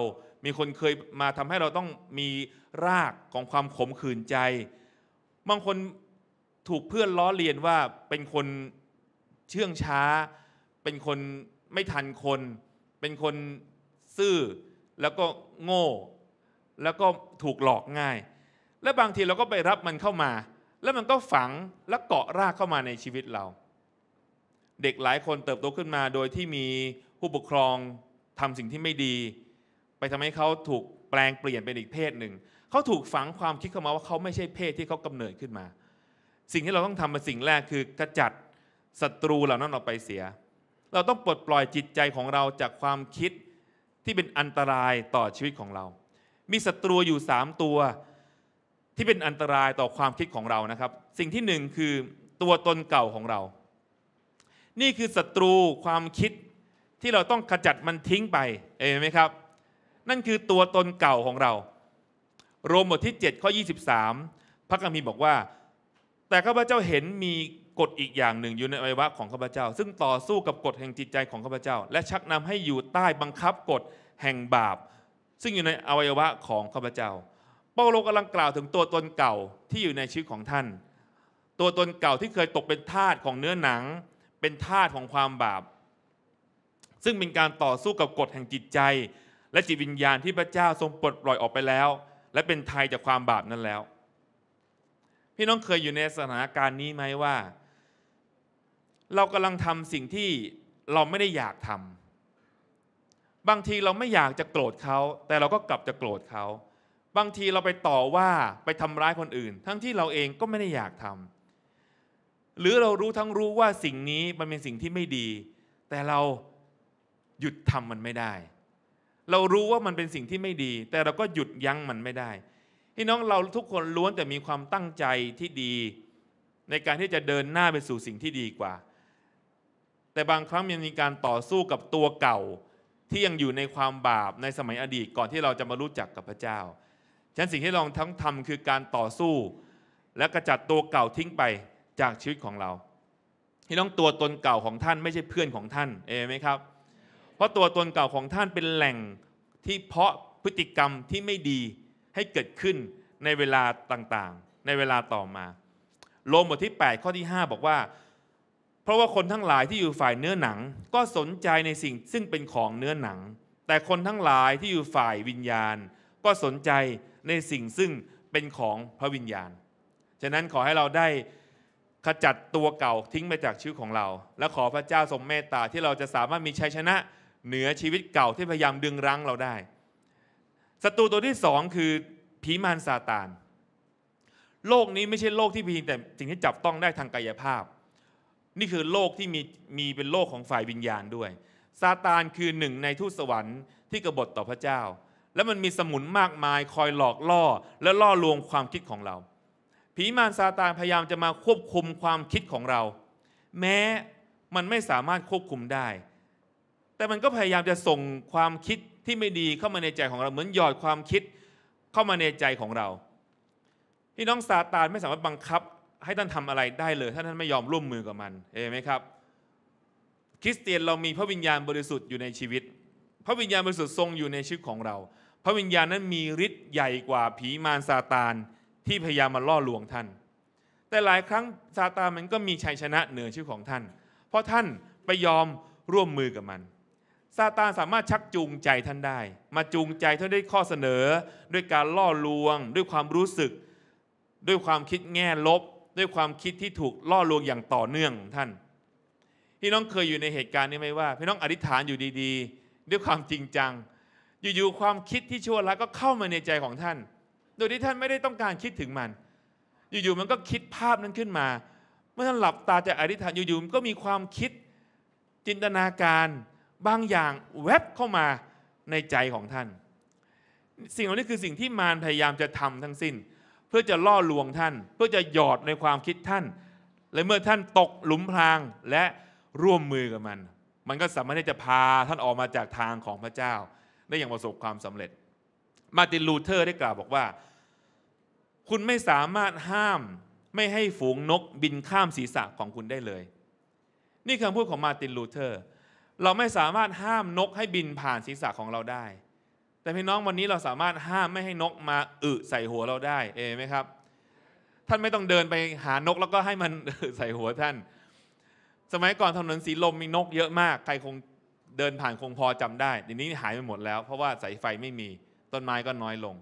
มีคนเคยมาทำให้เราต้องมีรากของความขมขื่นใจ บางคนถูกเพื่อนล้อเลียนว่าเป็นคนเชื่องช้า เป็นคนไม่ทันคน เป็นคนซื่อแล้วก็โง่ แล้วก็ถูกหลอกง่าย และบางทีเราก็ไปรับมันเข้ามา แล้วมันก็ฝังและเกาะรากเข้ามาในชีวิตเรา เด็กหลายคนเติบโตขึ้นมาโดยที่มีผู้ปกครองทำสิ่งที่ไม่ดี ไปทำให้เขาถูกแปลงเปลี่ยนเป็นอีกเพศหนึ่งเขาถูกฝังความคิดเข้ามาว่าเขาไม่ใช่เพศที่เขากำเนิดขึ้นมาสิ่งที่เราต้องทำเป็นสิ่งแรกคือ ขจัดศัตรูเหล่านั้นออกไปเสีย เราต้องปลดปล่อยจิตใจของเราจากความคิดที่เป็นอันตรายต่อชีวิตของเรา มีศัตรูอยู่ 3 ตัวที่เป็นอันตรายต่อความคิดของเรานะครับ สิ่งที่ 1 คือตัวตนเก่าของเรา นี่คือศัตรูความคิดที่เราต้องขจัดมันทิ้งไปเห็นไหมครับ นั่นคือตัวตนเก่าของเรา โรมบทที่7ข้อ23 พระคัมภีร์บอกว่าแต่ข้าพเจ้าเห็นมีกฎอีกอย่างหนึ่งอยู่ในอวัยวะของข้าพเจ้า ซึ่งต่อสู้กับกฎแห่งจิตใจของข้าพเจ้า และชักนำให้อยู่ใต้บังคับกฎแห่งบาป ซึ่งอยู่ในอวัยวะของข้าพเจ้า เปาโลกำลังกล่าวถึงตัวตนเก่าที่อยู่ในชีวิตของท่าน ตัวตนเก่าที่เคยตกเป็นทาสของเนื้อหนังเป็นทาสของความบาป ซึ่งเป็นการต่อสู้กับกฎแห่งจิตใจ และจิตวิญญาณที่พระเจ้าทรงปลดปล่อยออกไปแล้ว และเป็นไทยจากความบาปนั้นแล้วพี่น้องเคยอยู่ในสถานการณ์นี้ไหมว่า เรากำลังทำสิ่งที่เราไม่ได้อยากทำบางทีเราไม่อยากจะโกรธเขา แต่เราก็กลับจะโกรธเขา บางทีเราไปต่อว่าไปทำร้ายคนอื่น ทั้งที่เราเองก็ไม่ได้อยากทำหรือเรารู้ทั้งรู้ว่าสิ่งนี้มันเป็นสิ่งที่ไม่ดี แต่เราหยุดทำมันไม่ได้ เรารู้ว่ามันเป็นสิ่งที่ไม่ดี แต่เราก็หยุดยั้งมันไม่ได้พี่น้องเราทุกคนล้วนแต่มีความตั้งใจที่ดี ในการที่จะเดินหน้าไปสู่สิ่งที่ดีกว่า แต่บางครั้งยังมีการต่อสู้กับตัวเก่าที่ยังอยู่ในความบาปในสมัยอดีตก่อนที่เราจะมารู้จักกับพระเจ้า ฉะนั้นสิ่งที่เราทั้งทำคือการต่อสู้ และกระจัดตัวเก่าทิ้งไปจากชีวิตของเราพี่น้องตัวตนเก่าของท่านไม่ใช่เพื่อนของท่าน เอไหมครับ เพราะตัวตนเก่าของท่านเป็นแหล่งที่เพาะพฤติกรรมที่ไม่ดีให้เกิดขึ้นในเวลาต่างๆ ในเวลาต่อมาโรมบทที่8ข้อที่5 บอกว่า เพราะว่าคนทั้งหลายที่อยู่ฝ่ายเนื้อหนัง ก็สนใจในสิ่งซึ่งเป็นของเนื้อหนัง แต่คนทั้งหลายที่อยู่ฝ่ายวิญญาณ ก็สนใจในสิ่งซึ่งเป็นของพระวิญญาณ ฉะนั้นขอให้เราได้ขจัดตัวเก่าทิ้งไปจากชีวิตของเรา และขอพระเจ้าทรงเมตตาที่เราจะสามารถมีชัยชนะเหนือชีวิตเก่าที่พยายามดึงรั้งเราได้ศัตรูตัวที่สองคือผีมารซาตานโลกนี้ไม่ใช่โลกที่เพียงแต่สิ่งที่จับต้องได้ทางกายภาพ นี่คือโลกที่มีมีเป็นโลกของฝ่ายวิญญาณด้วยซาตานคือหนึ่ง ในทูตสวรรค์ที่กบฏต่อพระเจ้า แล้วมันมีสมุนมากมายคอยหลอกล่อและล่อลวงความคิดของเรา ผีมารซาตานพยายามจะมาควบคุมความคิดของเรา แม้มันไม่สามารถควบคุมได้แต่มันก็พยายามจะส่งความคิดที่ไม่ดีเข้ามาในใจของเราเหมือนหยอดความคิดเข้ามาในใจของเรา พี่น้องซาตานไม่สามารถบังคับให้ท่านทำอะไรได้เลย ถ้าท่านไม่ยอมร่วมมือกับมันเห็นไหมครับ คริสเตียนเรามีพระวิญญาณบริสุทธิ์อยู่ในชีวิต พระวิญญาณบริสุทธิ์ทรงอยู่ในชีวิตของเรา พระวิญญาณนั้นมีฤทธิ์ใหญ่กว่าผีมารซาตานที่พยายามมาล่อลวงท่าน แต่หลายครั้งซาตานมันก็มีชัยชนะเหนือชีวิตของท่าน เพราะท่านไปยอมร่วมมือกับมันซาตานสามารถชักจูงใจท่านได้ มาจูงใจท่านด้วยข้อเสนอ ด้วยการล่อลวง ด้วยความรู้สึก ด้วยความคิดแง่ลบ ด้วยความคิดที่ถูกล่อลวงอย่างต่อเนื่องท่าน พี่น้องเคยอยู่ในเหตุการณ์นี้ไหมว่า พี่น้องอธิษฐานอยู่ดีๆ ด้วยความจริงจัง อยู่ๆความคิดที่ชั่วร้ายก็เข้ามาในใจของท่าน โดยที่ท่านไม่ได้ต้องการคิดถึงมัน อยู่ๆมันก็คิดภาพนั้นขึ้นมา เมื่อท่านหลับตาจะอธิษฐานอยู่ๆมันก็มีความคิดจินตนาการบางอย่างแวบเข้ามาในใจของท่าน สิ่งเหล่านี้คือสิ่งที่มารพยายามจะทำทั้งสิ้น เพื่อจะล่อลวงท่าน เพื่อจะหยอดในความคิดท่าน และเมื่อท่านตกหลุมพรางและร่วมมือกับมัน มันก็สามารถที่จะพาท่านออกมาจากทางของพระเจ้า ได้อย่างประสบความสำเร็จ มาตินลูเทอร์ ได้กล่าวบอกว่า คุณไม่สามารถห้ามไม่ให้ฝูงนกบินข้ามศีรษะของคุณได้เลย นี่คำพูดของมาตินลูเทอร์เราไม่สามารถห้ามนกให้บินผ่านศีรษะของเราได้ แต่พี่น้องวันนี้เราสามารถห้ามไม่ให้นกมาอึใส่หัวเราได้ เอไหมครับ ท่านไม่ต้องเดินไปหานกแล้วก็ให้มันใส่หัวท่าน สมัยก่อนถนนสีลมมีนกเยอะมาก ใครคงเดินผ่านคงพอจำได้เดี๋ยวนี้หายไปหมดแล้ว เพราะว่าสายไฟไม่มี ต้นไม้ก็น้อยลง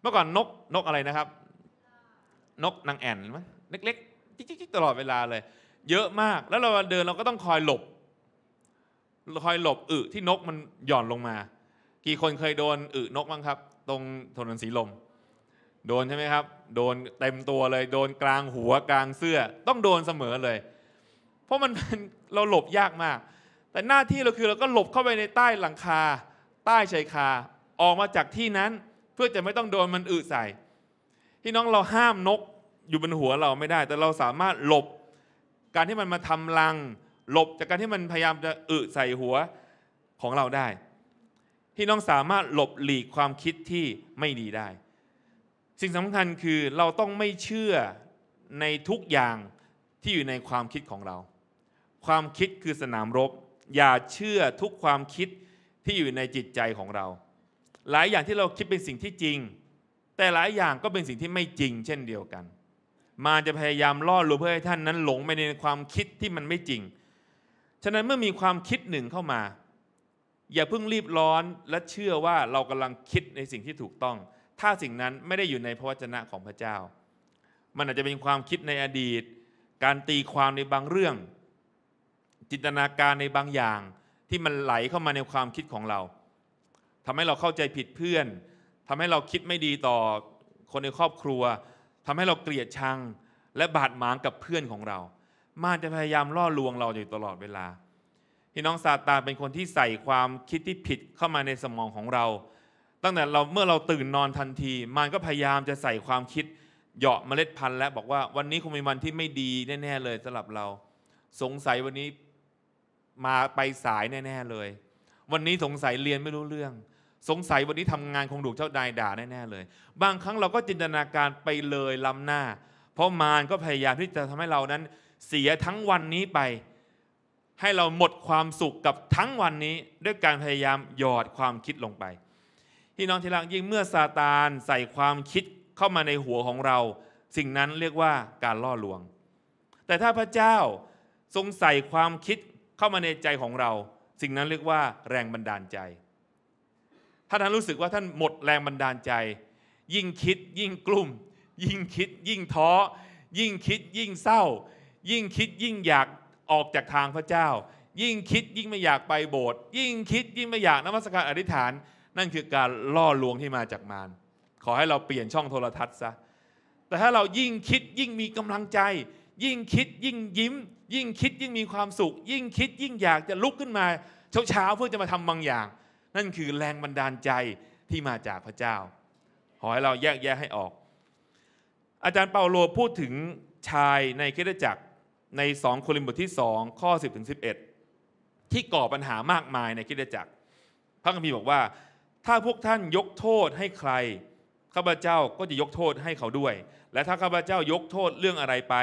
เมื่อก่อนนกนกอะไรนะครับ นกนางแอ่นมั้ยเล็กๆจิ๊กๆตลอดเวลาเลย เยอะมาก แล้วเราเดินเราก็ต้องคอยหลบคอยหลบอึที่นกมันหย่อนลงมา กี่คนเคยโดนอึนกบ้างครับ ตรงถนนสีลม โดนใช่ไหมครับ โดนเต็มตัวเลย โดนกลางหัวกลางเสื้อ ต้องโดนเสมอเลย เพราะมันเราหลบยากมากแต่หน้าที่เราคือเราก็หลบเข้าไปในใต้หลังคา ใต้ชายคา ออกมาจากที่นั้นเพื่อจะไม่ต้องโดนมันอึใส่ที่น้องเราห้ามนกอยู่บนหัวเราไม่ได้ แต่เราสามารถหลบการที่มันมาทำรังหลบจากการที่มันพยายามจะอึใส่หัวของเราได้ที่น้องสามารถหลบหลีกความคิดที่ไม่ดีได้ สิ่งสำคัญคือเราต้องไม่เชื่อในทุกอย่างที่อยู่ในความคิดของเรา ความคิดคือสนามรบอย่าเชื่อทุกความคิดที่อยู่ในจิตใจของเรา หลายอย่างที่เราคิดเป็นสิ่งที่จริง แต่หลายอย่างก็เป็นสิ่งที่ไม่จริง เช่นเดียวกัน มาจะพยายามล่อลวงเพื่อให้ท่านนั้นหลงไปในความคิดที่มันไม่จริงฉะนั้นเมื่อมีความคิดหนึ่งเข้ามา อย่าเพิ่งรีบร้อนและเชื่อว่าเรากำลังคิดในสิ่งที่ถูกต้อง ถ้าสิ่งนั้นไม่ได้อยู่ในพระวจนะของพระเจ้า มันอาจจะเป็นความคิดในอดีต การตีความในบางเรื่อง จินตนาการในบางอย่างที่มันไหลเข้ามาในความคิดของเรา ทำให้เราเข้าใจผิดเพื่อน ทำให้เราคิดไม่ดีต่อคนในครอบครัว ทำให้เราเกลียดชัง และบาดหมางกับเพื่อนของเรามารจะพยายามล่อลวงเราอยู่ตลอดเวลา พี่น้องซาตานเป็นคนที่ใส่ความคิดที่ผิดเข้ามาในสมองของเรา ตั้งแต่เราเมื่อเราตื่นนอนทันที มารก็พยายามจะใส่ความคิดเหยาะเมล็ดพันธุ์และบอกว่าวันนี้คงเป็นวันที่ไม่ดีแน่ ๆเลยสำหรับเรา สงสัยวันนี้มาไปสายแน่ ๆ เลย วันนี้สงสัยเรียนไม่รู้เรื่อง สงสัยวันนี้ทำงานคงถูกเจ้าดายด่าแน่ๆเลย บางครั้งเราก็จินตนาการไปเลยล้าหน้า เพราะมารก็พยายามที่จะทำให้เรานั้นเสียทั้งวันนี้ไป ให้เราหมดความสุขกับทั้งวันนี้ด้วยการพยายามหยอดความคิดลงไปพี่น้องที่รักยิ่งเมื่อซาตานใส่ความคิดเข้ามาในหัวของเรา สิ่งนั้นเรียกว่าการล่อลวง แต่ถ้าพระเจ้าทรงใส่ความคิดเข้ามาในใจของเรา สิ่งนั้นเรียกว่าแรงบันดาลใจ ถ้าท่านรู้สึกว่าท่านหมดแรงบันดาลใจ ยิ่งคิด ยิ่งกลุ่มยิ่งคิด ยิ่งท้อยิ่งคิด ยิ่งเศร้ายิ่งคิดยิ่งอยากออกจากทางพระเจ้า ยิ่งคิดยิ่งไม่อยากไปโบสถ์ ยิ่งคิดยิ่งไม่อยากนมัสการอธิษฐาน นั่นคือการล่อลวงที่มาจากมาร ขอให้เราเปลี่ยนช่องโทรทัศน์ซะ แต่ถ้าเรายิ่งคิดยิ่งมีกำลังใจ ยิ่งคิดยิ่งยิ้ม ยิ่งคิดยิ่งมีความสุข ยิ่งคิดยิ่งอยากจะลุกขึ้นมา เช้าเช้าเพื่อจะมาทำบางอย่าง นั่นคือแรงบันดาลใจที่มาจากพระเจ้า ขอให้เราแยกแยะให้ออก อาจารย์เปาโลพูดถึงชายในคิดจักรใน2โครินธ์บทที่2ข้อ 10ถึง11 ที่ก่อปัญหามากมายในคิดจักร พระคัมภีร์บอกว่าถ้าพวกท่านยกโทษให้ใครข้าพเจ้าก็จะยกโทษให้เขาด้วย และถ้าข้าพเจ้ายกโทษเรื่องอะไรไป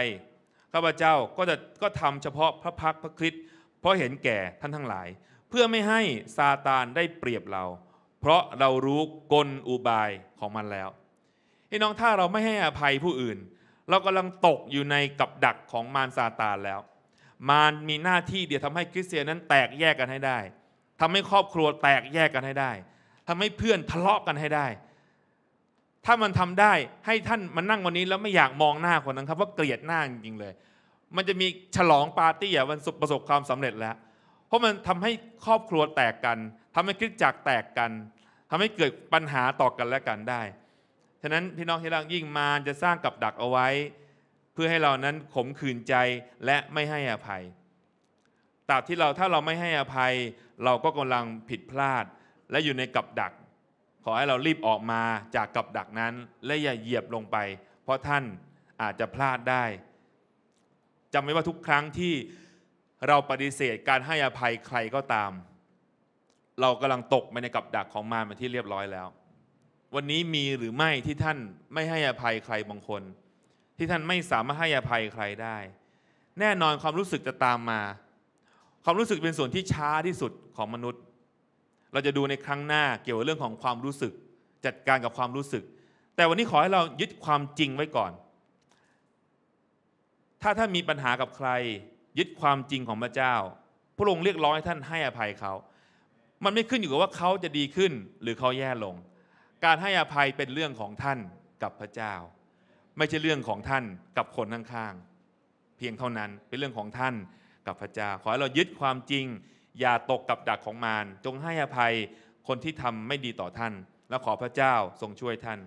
ข้าพเจ้าก็จะก็ทำเฉพาะพระพักพระคริสต์เพราะเห็นแก่ท่านทั้งหลาย เพื่อไม่ให้ซาตานได้เปรียบเรา เพราะเรารู้กลอุบายของมันแล้วพี่น้องถ้าเราไม่ให้อภัยผู้อื่นเรากำลังตกอยู่ในกับดักของมารซาตานแล้ว มารมีหน้าที่เดียวทำให้คริสเตียนนั้นแตกแยกกันให้ได้ ทำให้ครอบครัวแตกแยกกันให้ได้ ทำให้เพื่อนทะเลาะกันให้ได้ ถ้ามันทำได้ ให้ท่านมานั่งวันนี้แล้วไม่อยากมองหน้าคนนั้นครับ ว่า เกลียดหน้าจริง ๆ เลย มันจะมีฉลองปาร์ตี้อย่างวันุประสบความสำเร็จแล้ว เพราะมันทำให้ครอบครัวแตกกันทำให้คริสตจักรแตกกันทำให้เกิดปัญหาต่อกันและกันได้ฉะนั้นพี่น้องที่รักยิ่งมารจะสร้างกับดักเอาไว้ เพื่อให้เรานั้นขมขื่นใจและไม่ให้อภัยตราบที่เราถ้าเราไม่ให้อภัย เราก็กำลังผิดพลาดและอยู่ในกับดัก ขอให้เรารีบออกมาจากกับดักนั้นและอย่าเหยียบลงไป เพราะท่านอาจจะพลาดได้จำไว้ว่าทุกครั้งที่เราปฏิเสธการให้อภัยใครก็ตาม เรากำลังตกไปในกับดักของมารเป็นที่เรียบร้อยแล้ววันนี้มีหรือไม่ที่ท่านไม่ให้อภัยใครบางคนที่ท่านไม่สามารถให้อภัยใครได้ แน่นอนความรู้สึกจะตามมา ความรู้สึกเป็นส่วนที่ช้าที่สุดของมนุษย์ เราจะดูในครั้งหน้าเกี่ยวกับเรื่องของความรู้สึกจัดการกับความรู้สึก แต่วันนี้ขอให้เรายึดความจริงไว้ก่อน ถ้าท่านมีปัญหากับใคร ยึดความจริงของพระเจ้า พระองค์เรียกร้องให้ท่านให้อภัยเขา มันไม่ขึ้นอยู่กับว่าเขาจะดีขึ้นหรือเขาแย่ลงการให้อภัยเป็นเรื่องของท่านกับพระเจ้า ไม่ใช่เรื่องของท่านกับคนข้างๆเพียงเท่านั้นเป็นเรื่องของท่านกับพระเจ้า ขอให้เรายึดความจริง อย่าตกกับดักของมารจงให้อภัยคนที่ทำไม่ดีต่อท่าน และขอพระเจ้าทรงช่วยท่าน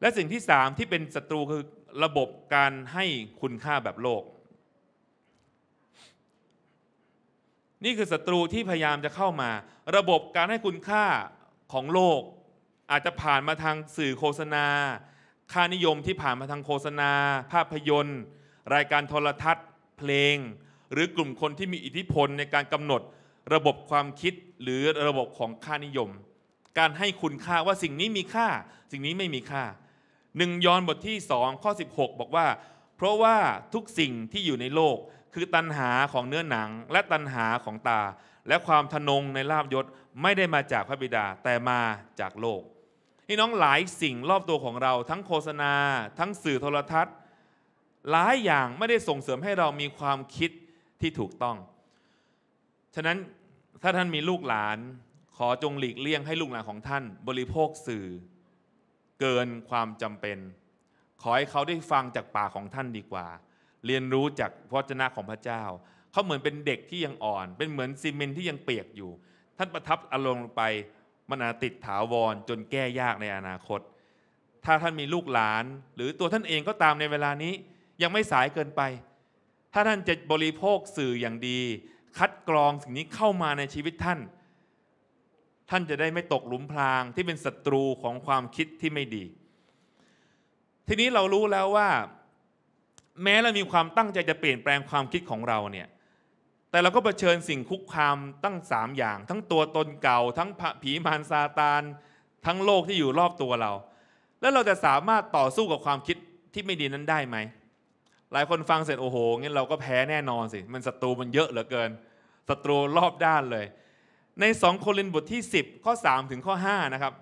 และสิ่งที่สามที่เป็นศัตรูคือระบบการให้คุณค่าแบบโลก นี่คือศัตรูที่พยายามจะเข้ามาระบบการให้คุณค่าของโลกอาจจะผ่านมาทางสื่อโฆษณาค่านิยมที่ผ่านมาทางโฆษณาภาพยนตร์ รายการโทรทัศน์ เพลง หรือกลุ่มคนที่มีอิทธิพลในการกำหนด ระบบความคิดหรือระบบของค่านิยม การให้คุณค่าว่าสิ่งนี้มีค่าสิ่งนี้ไม่มีค่าหนึ่งยอนบทที่2ข้อ16 บอกว่า เพราะว่าทุกสิ่งที่อยู่ในโลกคือตันหาของเนื้อหนังและตันหาของตา และความทนงในลาบยศไม่ได้มาจากพระบิดาแต่มาจากโลกนี่น้องหลายสิ่งรอบตัวของเรา ทั้งโฆษณา ทั้งสื่อโทรทัศน์ หลายอย่างไม่ได้ส่งเสริมให้เรามีความคิดที่ถูกต้อง ฉะนั้นถ้าท่านมีลูกหลาน ขอจงหลีกเลี่ยงให้ลูกหลานของท่านบริโภคสื่อ เกินความจำเป็น ขอให้เขาได้ฟังจากปากของท่านดีกว่า เรียนรู้จากพระเจนะของพระเจ้า เขาเหมือนเป็นเด็กที่ยังอ่อน เป็นเหมือนซีเมนที่ยังเปียกอยู่ ท่านประทับอารมณ์ไปมันอาจติดถาวรจนแก้ยากในอนาคต ถ้าท่านมีลูกหลาน หรือตัวท่านเองก็ตามในเวลานี้ยังไม่สายเกินไป ถ้าท่านจะบริโภคสื่ออย่างดี คัดกรองสิ่งนี้เข้ามาในชีวิตท่าน ท่านจะได้ไม่ตกหลุมพรางที่เป็นศัตรูของความคิดที่ไม่ดี ทีนี้เรารู้แล้วว่า แม้เรามีความตั้งใจจะเปลี่ยนแปลงความคิดของเราเนี่ยแต่เราก็เผชิญสิ่งคุกคามตั้งสามอย่าง ทั้งตัวตนเก่าทั้งผีมารซาตาน ทั้งโลกที่อยู่รอบตัวเรา แล้วเราจะสามารถต่อสู้กับความคิดที่ไม่ดีนั้นได้ไหม หลายคนฟังเสร็จโอ้โหงั้นเราก็แพ้แน่นอนสิ มันศัตรูมันเยอะเหลือเกินศัตรูรอบด้านเลย ใน2โครินธ์บทที่ 10 ข้อ 3 ถึงข้อ 5 นะครับ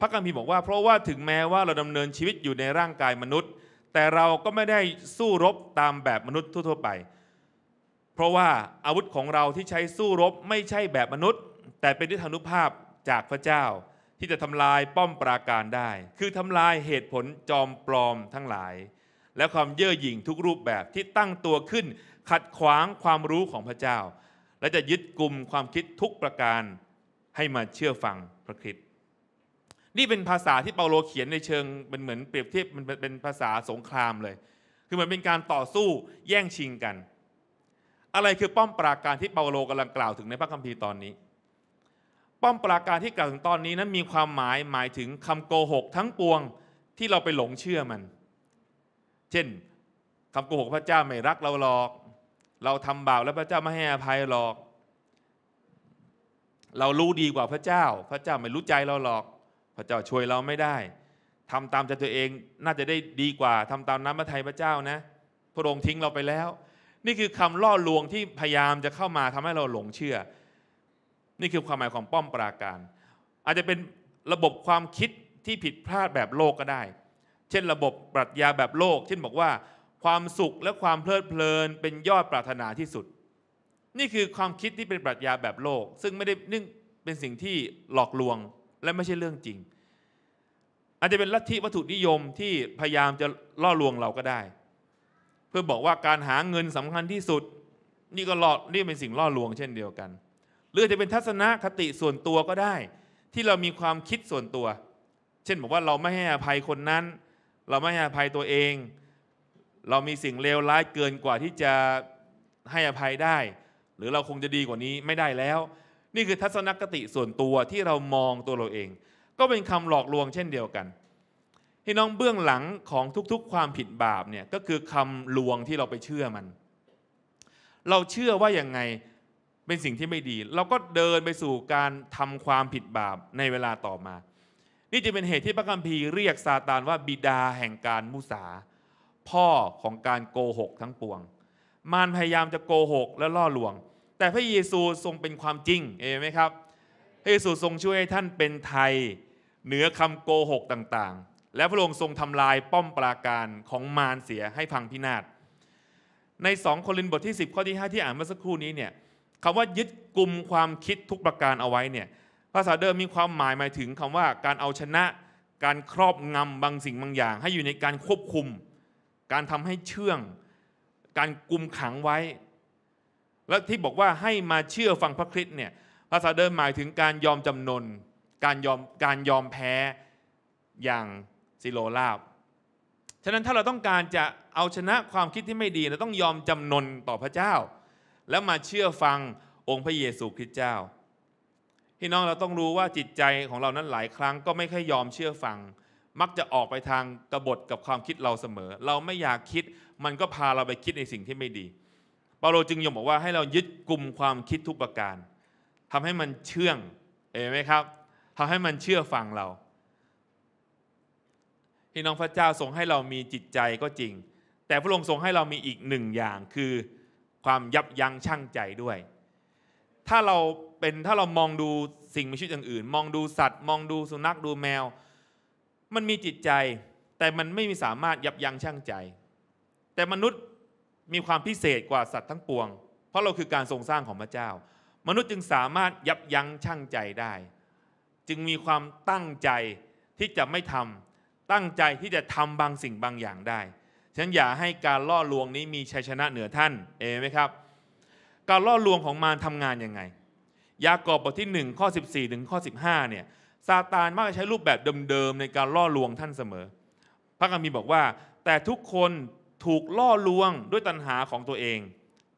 พระคัมภีร์บอกว่า เพราะว่าถึงแม้ว่าเราดำเนินชีวิตอยู่ในร่างกายมนุษย์ แต่เราก็ไม่ได้สู้รบตามแบบมนุษย์ทั่วๆไปเพราะว่าอาวุธของเราที่ใช้สู้รบไม่ใช่แบบมนุษย์ แต่เป็นด้วยทานุภาพจากพระเจ้า ที่จะทำลายป้อมปราการได้ คือทำลายเหตุผลจอมปลอมทั้งหลาย และความเย่อหยิ่งทุกรูปแบบที่ตั้งตัวขึ้น ขัดขวางความรู้ของพระเจ้า และจะยึดกลุ่มความคิดทุกประการให้มาเชื่อฟังพระคริสต์นี่เป็นภาษาที่เปาโลเขียนในเชิงเป็นเหมือนเปรียบเทียบมันเป็นภาษาสงครามเลย คือมันเป็นการต่อสู้แย่งชิงกันอะไรคือป้อมปราการที่เปาโลกำลังกล่าวถึงในพระคัมภีร์ตอนนี้ ป้อมปราการที่กล่าวถึงตอนนี้นั้นมีความหมายหมายถึงคำโกหกทั้งปวงที่เราไปหลงเชื่อมัน เช่น คำโกหกพระเจ้าไม่รักเราหรอก เราทำบาปแล้วพระเจ้าไม่ให้อภัยหรอก เรารู้ดีกว่าพระเจ้า พระเจ้าไม่รู้ใจเราหรอก พระเจ้าช่วยเราไม่ได้ ทำตามใจตัวเองน่าจะได้ดีกว่า ทำตามน้ำพระทัยพระเจ้านะพระองค์ทิ้งเราไปแล้วนี่คือคำล่อลวงที่พยายามจะเข้ามาทำให้เราหลงเชื่อ นี่คือความหมายของป้อมปราการ อาจจะเป็นระบบความคิดที่ผิดพลาดแบบโลกก็ได้ เช่น ระบบปรัชญาแบบโลก เช่นบอกว่า ความสุขและความเพลิดเพลินเป็นยอดปรารถนาที่สุด นี่คือความคิดที่เป็นปรัชญาแบบโลก ซึ่งไม่ได้นึ่งเป็นสิ่งที่หลอกลวงและไม่ใช่เรื่องจริง อาจจะเป็นลัทธิวัตถุนิยมที่พยายามจะล่อลวงเราก็ได้เพื่อบอกว่าการหาเงินสำคัญที่สุด นี่ก็หลอกนี่เป็นสิ่งล่อลวง เช่นเดียวกัน หรือจะเป็นทัศนคติส่วนตัวก็ได้ ที่เรามีความคิดส่วนตัว เช่นบอกว่าเราไม่ให้อภัยคนนั้น เราไม่ให้อภัยตัวเอง เรามีสิ่งเลวร้ายเกินกว่าที่จะให้อภัยได้ หรือเราคงจะดีกว่านี้ไม่ได้แล้ว นี่คือทัศนคติส่วนตัวที่เรามองตัวเราเอง ก็เป็นคำหลอกลวง เช่นเดียวกันพี่น้องเบื้องหลังของทุกๆความผิดบาปเนี่ยก็คือคำลวงที่เราไปเชื่อมัน เราเชื่อว่าอย่างไงเป็นสิ่งที่ไม่ดี เราก็เดินไปสู่การทำความผิดบาปในเวลาต่อมา นี่จะเป็นเหตุที่พระคัมภีร์เรียกซาตานว่าบิดาแห่งการมุสา พ่อของการโกหกทั้งปวง มารพยายามจะโกหกและล่อลวง แต่พระเยซูทรงเป็นความจริงเอไหมครับพระเยซูทรงช่วยให้ท่านเป็นไทยเหนือคำโกหกต่างๆและพระองค์ทรงทำลายป้อมปราการของมารเสียให้พังพินาศ ใน2โครินธ์บทที่10ข้อที่5ที่อ่านเมื่อสักครู่นี้เนี่ยคำว่ายึดกลุ่มความคิดทุกประการเอาไว้เนี่ยภาษาเดิมมีความหมายหมายถึงคำว่าการเอาชนะ การครอบงำบางสิ่งบางอย่าง ให้อยู่ในการควบคุม การทำให้เชื่อง การกลุมขังไว้ และที่บอกว่าให้มาเชื่อฟังพระคริสต์เนี่ยภาษาเดิมหมายถึงการยอมจำนนการยอมการยอมแพ้อย่างซิโลลาบ ฉะนั้นถ้าเราต้องการจะเอาชนะความคิดที่ไม่ดีเราต้องยอมจำนนต่อพระเจ้า แล้วมาเชื่อฟังองค์พระเยซูคริสต์เจ้า พี่น้องเราต้องรู้ว่าจิตใจของเรานั้นหลายครั้ง ก็ไม่ค่อยยอมเชื่อฟัง มักจะออกไปทางกบฏกับความคิดเราเสมอ เราไม่อยากคิดมันก็พาเราไปคิดในสิ่งที่ไม่ดีเปาโลจึงยมบอกว่าให้เรายึดกลุ่มความคิดทุกประการ ทำให้มันเชื่องเห็นไหมครับทำให้มันเชื่อฟังเราพี่น้องพระเจ้าทรงให้เรามีจิตใจก็จริง แต่พระองค์ทรงให้เรามีอีกหนึ่งอย่างคือความยับยั้งชั่งใจด้วย ถ้าเราเป็นถ้าเรามองดูสิ่งมีชีวิตอย่างอื่นมองดูสัตว์มองดูสุนัขดูแมว มันมีจิตใจแต่มันไม่มีสามารถยับยั้งชั่งใจ แต่มนุษย์มีความพิเศษกว่าสัตว์ทั้งปวง เพราะเราคือการทรงสร้างของพระเจ้า มนุษย์จึงสามารถยับยั้งชั่งใจได้ จึงมีความตั้งใจที่จะไม่ทำตั้งใจที่จะทำบางสิ่งบางอย่างได้ฉะนั้นอย่าให้การล่อลวงนี้มีชัยชนะเหนือท่านเอไหมครับ การล่อลวงของมารทางานยังไงยากอบบทที่1ข้อ14ถึงข้อ15เนี่ยซาตานมักจะใช้รูปแบบเดิมๆในการล่อลวงท่านเสมอ พระคัมภีร์บอกว่า แต่ทุกคนถูกล่อลวงด้วยตัณหาของตัวเอง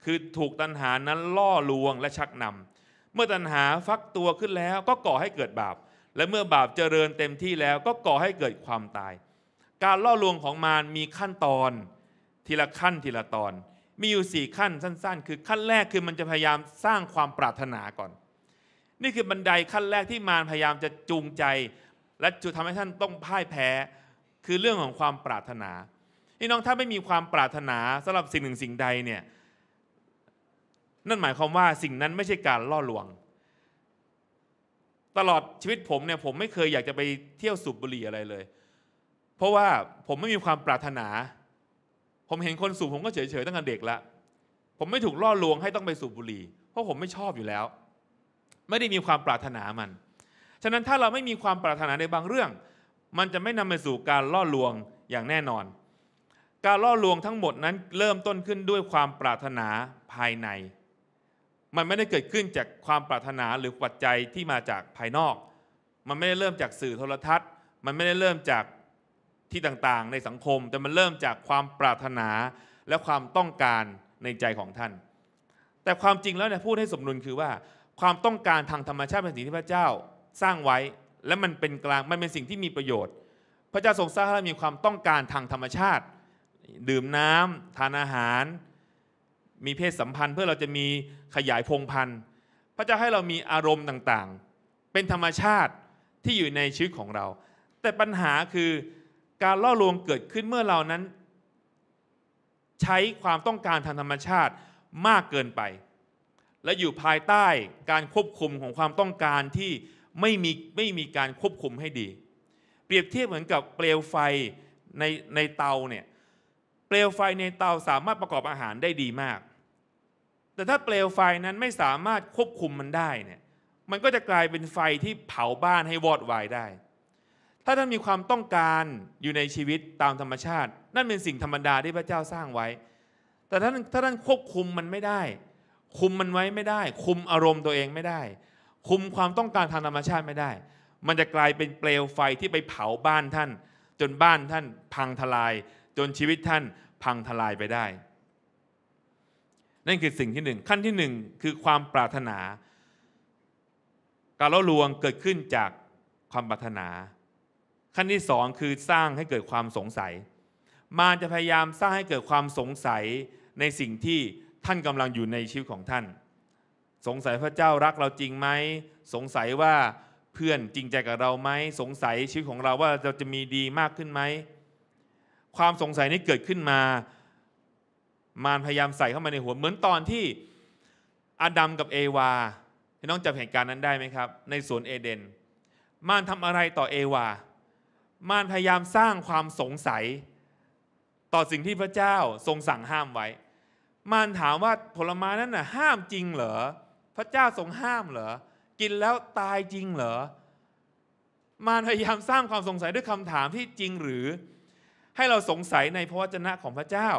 คือถูกตัณหานั้นล่อลวงและชักนำ เมื่อตัณหาฟักตัวขึ้นแล้วก็ก่อให้เกิดบาปและเมื่อบาปเจริญเต็มที่แล้วก็ก่อให้เกิดความตาย การล่อลวงของมารมีขั้นตอนทีละขั้นทีละตอน มีอยู่สี่ขั้นสั้นๆ คือขั้นแรกคือมันจะพยายามสร้างความปรารถนาก่อน นี่คือบันไดขั้นแรกที่มารพยายามจะจูงใจ และจุดทำให้ท่านต้องพ่ายแพ้ คือเรื่องของความปรารถนาพี่น้องถ้าไม่มีความปรารถนาสำหรับสิ่งหนึ่งสิ่งใดเนี่ยนั่นหมายความว่าสิ่งนั้นไม่ใช่การล่อลวงตลอดชีวิตผมเนี่ยผมไม่เคยอยากจะไปเที่ยวสูบบุหรี่อะไรเลย เพราะว่าผมไม่มีความปรารถนา ผมเห็นคนสูบผมก็เฉยๆตั้งแต่เด็กละผมไม่ถูกล่อลวงให้ต้องไปสูบบุหรี่ เพราะผมไม่ชอบอยู่แล้ว ไม่ได้มีความปรารถนามัน ฉะนั้นถ้าเราไม่มีความปรารถนาในบางเรื่อง มันจะไม่นำไปสู่การล่อลวงอย่างแน่นอน การล่อลวงทั้งหมดนั้นเริ่มต้นขึ้นด้วยความปรารถนาภายในมันไม่ได้เกิดขึ้นจากความปรารถนาหรือปัจจัยที่มาจากภายนอก มันไม่ได้เริ่มจากสื่อโทรทัศน์ มันไม่ได้เริ่มจากที่ต่างๆ ในสังคม แต่มันเริ่มจากความปรารถนาและความต้องการในใจของท่าน แต่ความจริงแล้วเนี่ยพูดให้สมดุลคือว่า ความต้องการทางธรรมชาติเป็นสิ่งที่พระเจ้าสร้างไว้และมันเป็นกลาง มันเป็นสิ่งที่มีประโยชน์ พระเจ้าทรงสร้างให้เรามีความต้องการทางธรรมชาติ ดื่มน้ำ ทานอาหารมี เพศสัมพันธ์เพื่อเราจะมีขยายพงพันธุ์พระเจ้าให้เรามีอารมณ์ต่าง ๆ เป็นธรรมชาติที่อยู่ในชีวิตของเรา แต่ปัญหาคือการล่อลวงเกิดขึ้นเมื่อเรานั้น ใช้ความต้องการทางธรรมชาติมากเกินไป และอยู่ภายใต้การควบคุมของความต้องการที่ไม่มีไม่มีการควบคุมให้ดี เปรียบเทียบเหมือนกับเปลวไฟในในเตาเนี่ยเปลวไฟในเตาสามารถประกอบอาหารได้ดีมาก แต่ถ้าเปลวไฟนั้นไม่สามารถควบคุมมันได้เนี่ย มันก็จะกลายเป็นไฟที่เผาบ้านให้วอดวายได้ ถ้าท่านมีความต้องการอยู่ในชีวิตตามธรรมชาติ นั่นเป็นสิ่งธรรมดาที่พระเจ้าสร้างไว้ แต่ถ้าถ้าท่านควบคุมมันไม่ได้ คุมมันไว้ไม่ได้ คุมอารมณ์ตัวเองไม่ได้ คุมความต้องการทางธรรมชาติไม่ได้ มันจะกลายเป็นเปลวไฟที่ไปเผาบ้านท่าน จนบ้านท่านพังทลายจนชีวิตท่านพังทลายไปได้ นั่นคือสิ่งที่หนึ่งขั้นที่หนึ่งคือความปรารถนาการละลวงเกิดขึ้นจากความปรารถนา ขั้นที่สองคือสร้างให้เกิดความสงสัย มารจะพยายามสร้างให้เกิดความสงสัยในสิ่งที่ท่านกำลังอยู่ในชีวิตของท่าน สงสัยพระเจ้ารักเราจริงไหมสงสัยว่าเพื่อนจริงใจกับเราไหม สงสัยชีวิตของเราว่าเราจะมีดีมากขึ้นไหมความสงสัยนี้เกิดขึ้นมา มารพยายามใส่เข้ามาในหัวเหมือนตอนที่ อาดัมกับเอวาพี่น้องจำเหตุการณ์นั้นได้ไหมครับ ในสวนเอเดน มารทำอะไรต่อเอวา มารพยายามสร้างความสงสัยต่อสิ่งที่พระเจ้าทรงสั่งห้ามไว้ มารถามว่าผลไม้นั้นน่ะห้ามจริงเหรอพระเจ้าทรงห้ามเหรอกินแล้วตายจริงเหรอมารพยายามสร้างความสงสัยด้วยคำถามที่จริงหรือให้เราสงสัยในพระวจนะของพระเจ้า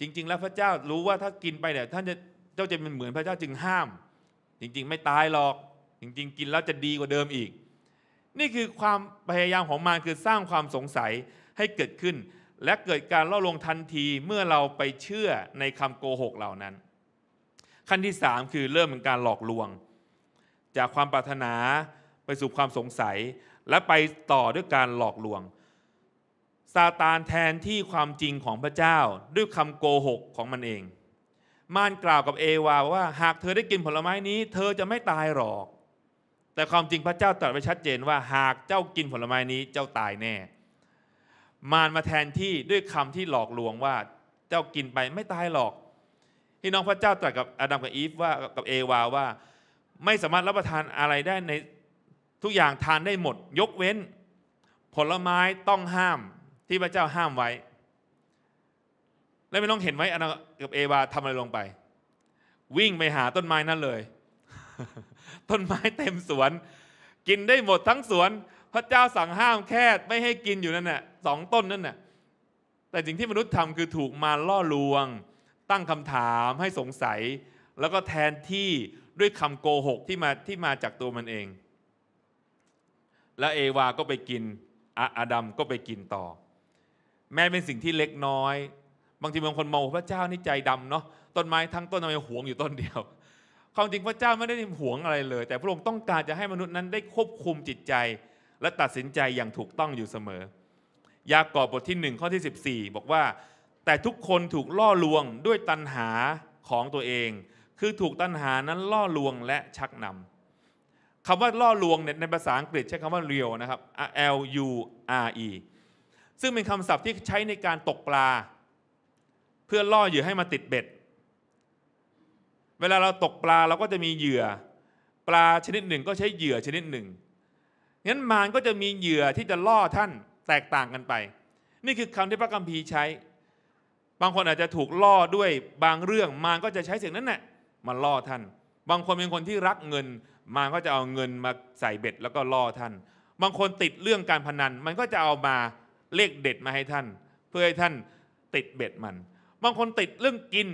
จริง ๆ แล้วพระเจ้ารู้ว่าถ้ากินไปเนี่ยท่านจะเจ้าจะเป็นเหมือนพระเจ้าจึงห้าม จริง ๆ ไม่ตายหรอก จริง ๆ กินแล้วจะดีกว่าเดิมอีก นี่คือความพยายามของมารคือสร้างความสงสัยให้เกิดขึ้น และเกิดการล่อลวงทันทีเมื่อเราไปเชื่อในคำโกหกเหล่านั้น ขั้นที่สามคือเริ่มเป็นการหลอกลวง จากความปรารถนาไปสู่ความสงสัยและไปต่อด้วยการหลอกลวงซาตานแทนที่ความจริงของพระเจ้า ด้วยคำโกหกของมันเอง มานกล่าวกับเอวาว่าหากเธอได้กินผลไม้นี้ เธอจะไม่ตายหรอก แต่ความจริงพระเจ้าตรัสไว้ชัดเจนว่าหากเจ้ากินผลไม้นี้เจ้าตายแน่ มารมาแทนที่ด้วยคำที่หลอกลวงว่าเจ้ากินไปไม่ตายหรอก ที่น้องพระเจ้าตรัสกับอาดัมกับอีฟว่ากับเอวาว่าไม่สามารถรับประทานอะไรได้ในทุกอย่างทานได้หมดยกเว้น ผลไม้ต้องห้ามที่พระเจ้าห้ามไว้ แล้วไม่ต้องเห็นไหมอนากับเอวาทำอะไรลงไป วิ่งไปหาต้นไม้นั่นเลย ต้นไม้เต็มสวน กินได้หมดทั้งสวน พระเจ้าสั่งห้ามแค่ไม่ให้กินอยู่นั่นน่ะสองต้นนั่นน่ะแต่สิ่งที่มนุษย์ทำคือถูกมาล่อลวง ตั้งคำถามให้สงสัย แล้วก็แทนที่ด้วยคำโกหก ที่มาที่มาจากตัวมันเอง และเอวาก็ไปกินอาดัมก็ไปกินต่อแม้เป็นสิ่งที่เล็กน้อย บางทีบางคนมองพระเจ้านี่ใจดำเนาะต้นไม้ทั้งต้นทำไมหวงอยู่ต้นเดียวความจริงพระเจ้าไม่ได้หวงอะไรเลย แต่พระองค์ต้องการจะให้มนุษย์นั้นได้ควบคุมจิตใจ และตัดสินใจอย่างถูกต้องอยู่เสมอ ยากอบบทที่หนึ่งข้อที่ 14 บอกว่า แต่ทุกคนถูกล่อลวงด้วยตัณหาของตัวเอง คือถูกตัณหานั้นล่อลวงและชักนำคำว่าล่อลวงเนี่ยในภาษาอังกฤษใช้คำว่า real นะครับ L U R E ซึ่งเป็นคำศัพท์ที่ใช้ในการตกปลา เพื่อล่อเหยื่อให้มาติดเบ็ด เวลาเราตกปลาเราก็จะมีเหยื่อ ปลาชนิดหนึ่งก็ใช้เหยื่อชนิดหนึ่งงั้นมารก็จะมีเหยื่อที่จะล่อท่าน แตกต่างกันไป นี่คือคำที่พระกัมพีใช้ บางคนอาจจะถูกล่อด้วย บางเรื่องมารก็จะใช้สิ่งนั้นแหละมาล่อท่าน บางคนเป็นคนที่รักเงิน มารก็จะเอาเงินมาใส่เบ็ดแล้วก็ล่อท่าน บางคนติดเรื่องการพนัน มันก็จะเอามาเลขเด็ดมาให้ท่านเพื่อให้ท่านติดเบ็ดมัน บางคนติดเรื่องกิน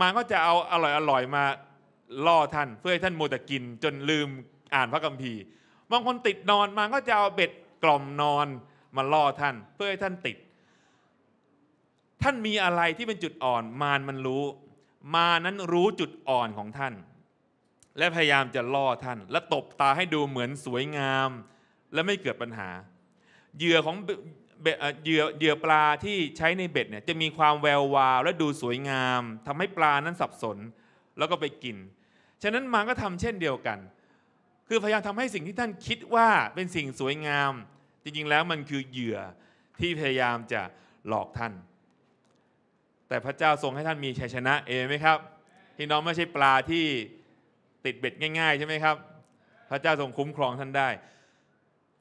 มันก็จะเอาอร่อยอร่อยมาล่อท่าน เพื่อให้ท่านโมตะกิน จนลืมอ่านพระคัมภีร์ บางคนติดนอนมันก็จะเอาเบ็ดกล่อมนอนมาล่อท่าน เพื่อให้ท่านติด ท่านมีอะไรที่เป็นจุดอ่อน มารมันรู้ มานั้นรู้จุดอ่อนของท่าน และพยายามจะล่อท่าน และตบตาให้ดูเหมือนสวยงามและไม่เกิดปัญหาเหยื่อของเหยื่อเหยื่อปลาที่ใช้ในเบ็ดเนี่ยจะมีความแวววาวและดูสวยงาม ทำให้ปลานั้นสับสนแล้วก็ไปกิน ฉะนั้นมาก็ทำเช่นเดียวกัน คือพยายามทำให้สิ่งที่ท่านคิดว่าเป็นสิ่งสวยงาม จริงๆแล้วมันคือเหยื่อที่พยายามจะหลอกท่าน แต่พระเจ้าทรงให้ท่านมีชัยชนะเองไหมครับพี่น้องไม่ใช่ปลาที่ติดเบ็ดง่าย ๆใช่ไหมครับพระเจ้าทรงคุ้มครองท่านได้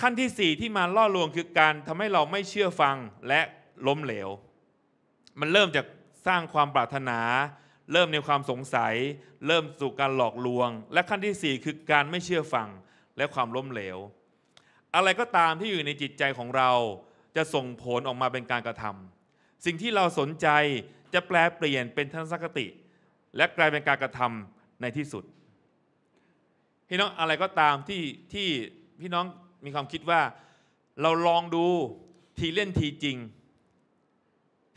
ขั้นที่ 4 ที่มาล่อลวงคือการทำให้เราไม่เชื่อฟังและล้มเหลว มันเริ่มจากสร้างความปรารถนา เริ่มในความสงสัย เริ่มสู่การหลอกลวง และขั้นที่ 4 คือการไม่เชื่อฟังและความล้มเหลว อะไรก็ตามที่อยู่ในจิตใจของเราจะส่งผลออกมาเป็นการกระทำ สิ่งที่เราสนใจจะแปลเปลี่ยนเป็นทัศนคติ และกลายเป็นการกระทำในที่สุด พี่น้องอะไรก็ตามที่ที่พี่น้องมีความคิดว่า เราลองดูทีเล่นทีจริง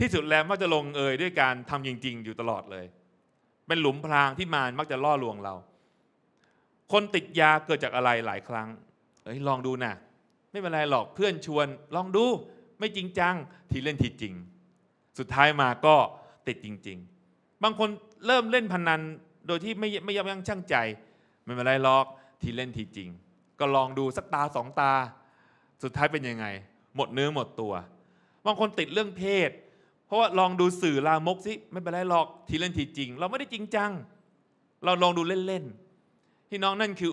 ที่สุดแล้วมักจะลงเอยด้วยการทำจริง ๆ อยู่ตลอดเลยเป็นหลุมพรางที่มารมักจะล่อลวงเรา คนติดยาเกิดจากอะไรหลายครั้งเอ้ยลองดูนะไม่เป็นไรหรอกเพื่อนชวน ลองดูไม่จริงจังทีเล่นทีจริง สุดท้ายมาก็ติดจริง ๆ บางคนเริ่มเล่นพนัน โดยที่ไม่ไม่ยับยั้งชั่งใจ ไม่เป็นไรหรอกทีเล่นทีจริงก็ลองดูสักตาสองตา สุดท้ายเป็นยังไง หมดเนื้อหมดตัวบางคนติดเรื่องเพศ เพราะว่าลองดูสื่อลามกสิไม่เป็นไรหรอกทีเล่นทีจริง เราไม่ได้จริงจัง เราลองดูเล่นๆที่น้องนั่นคือ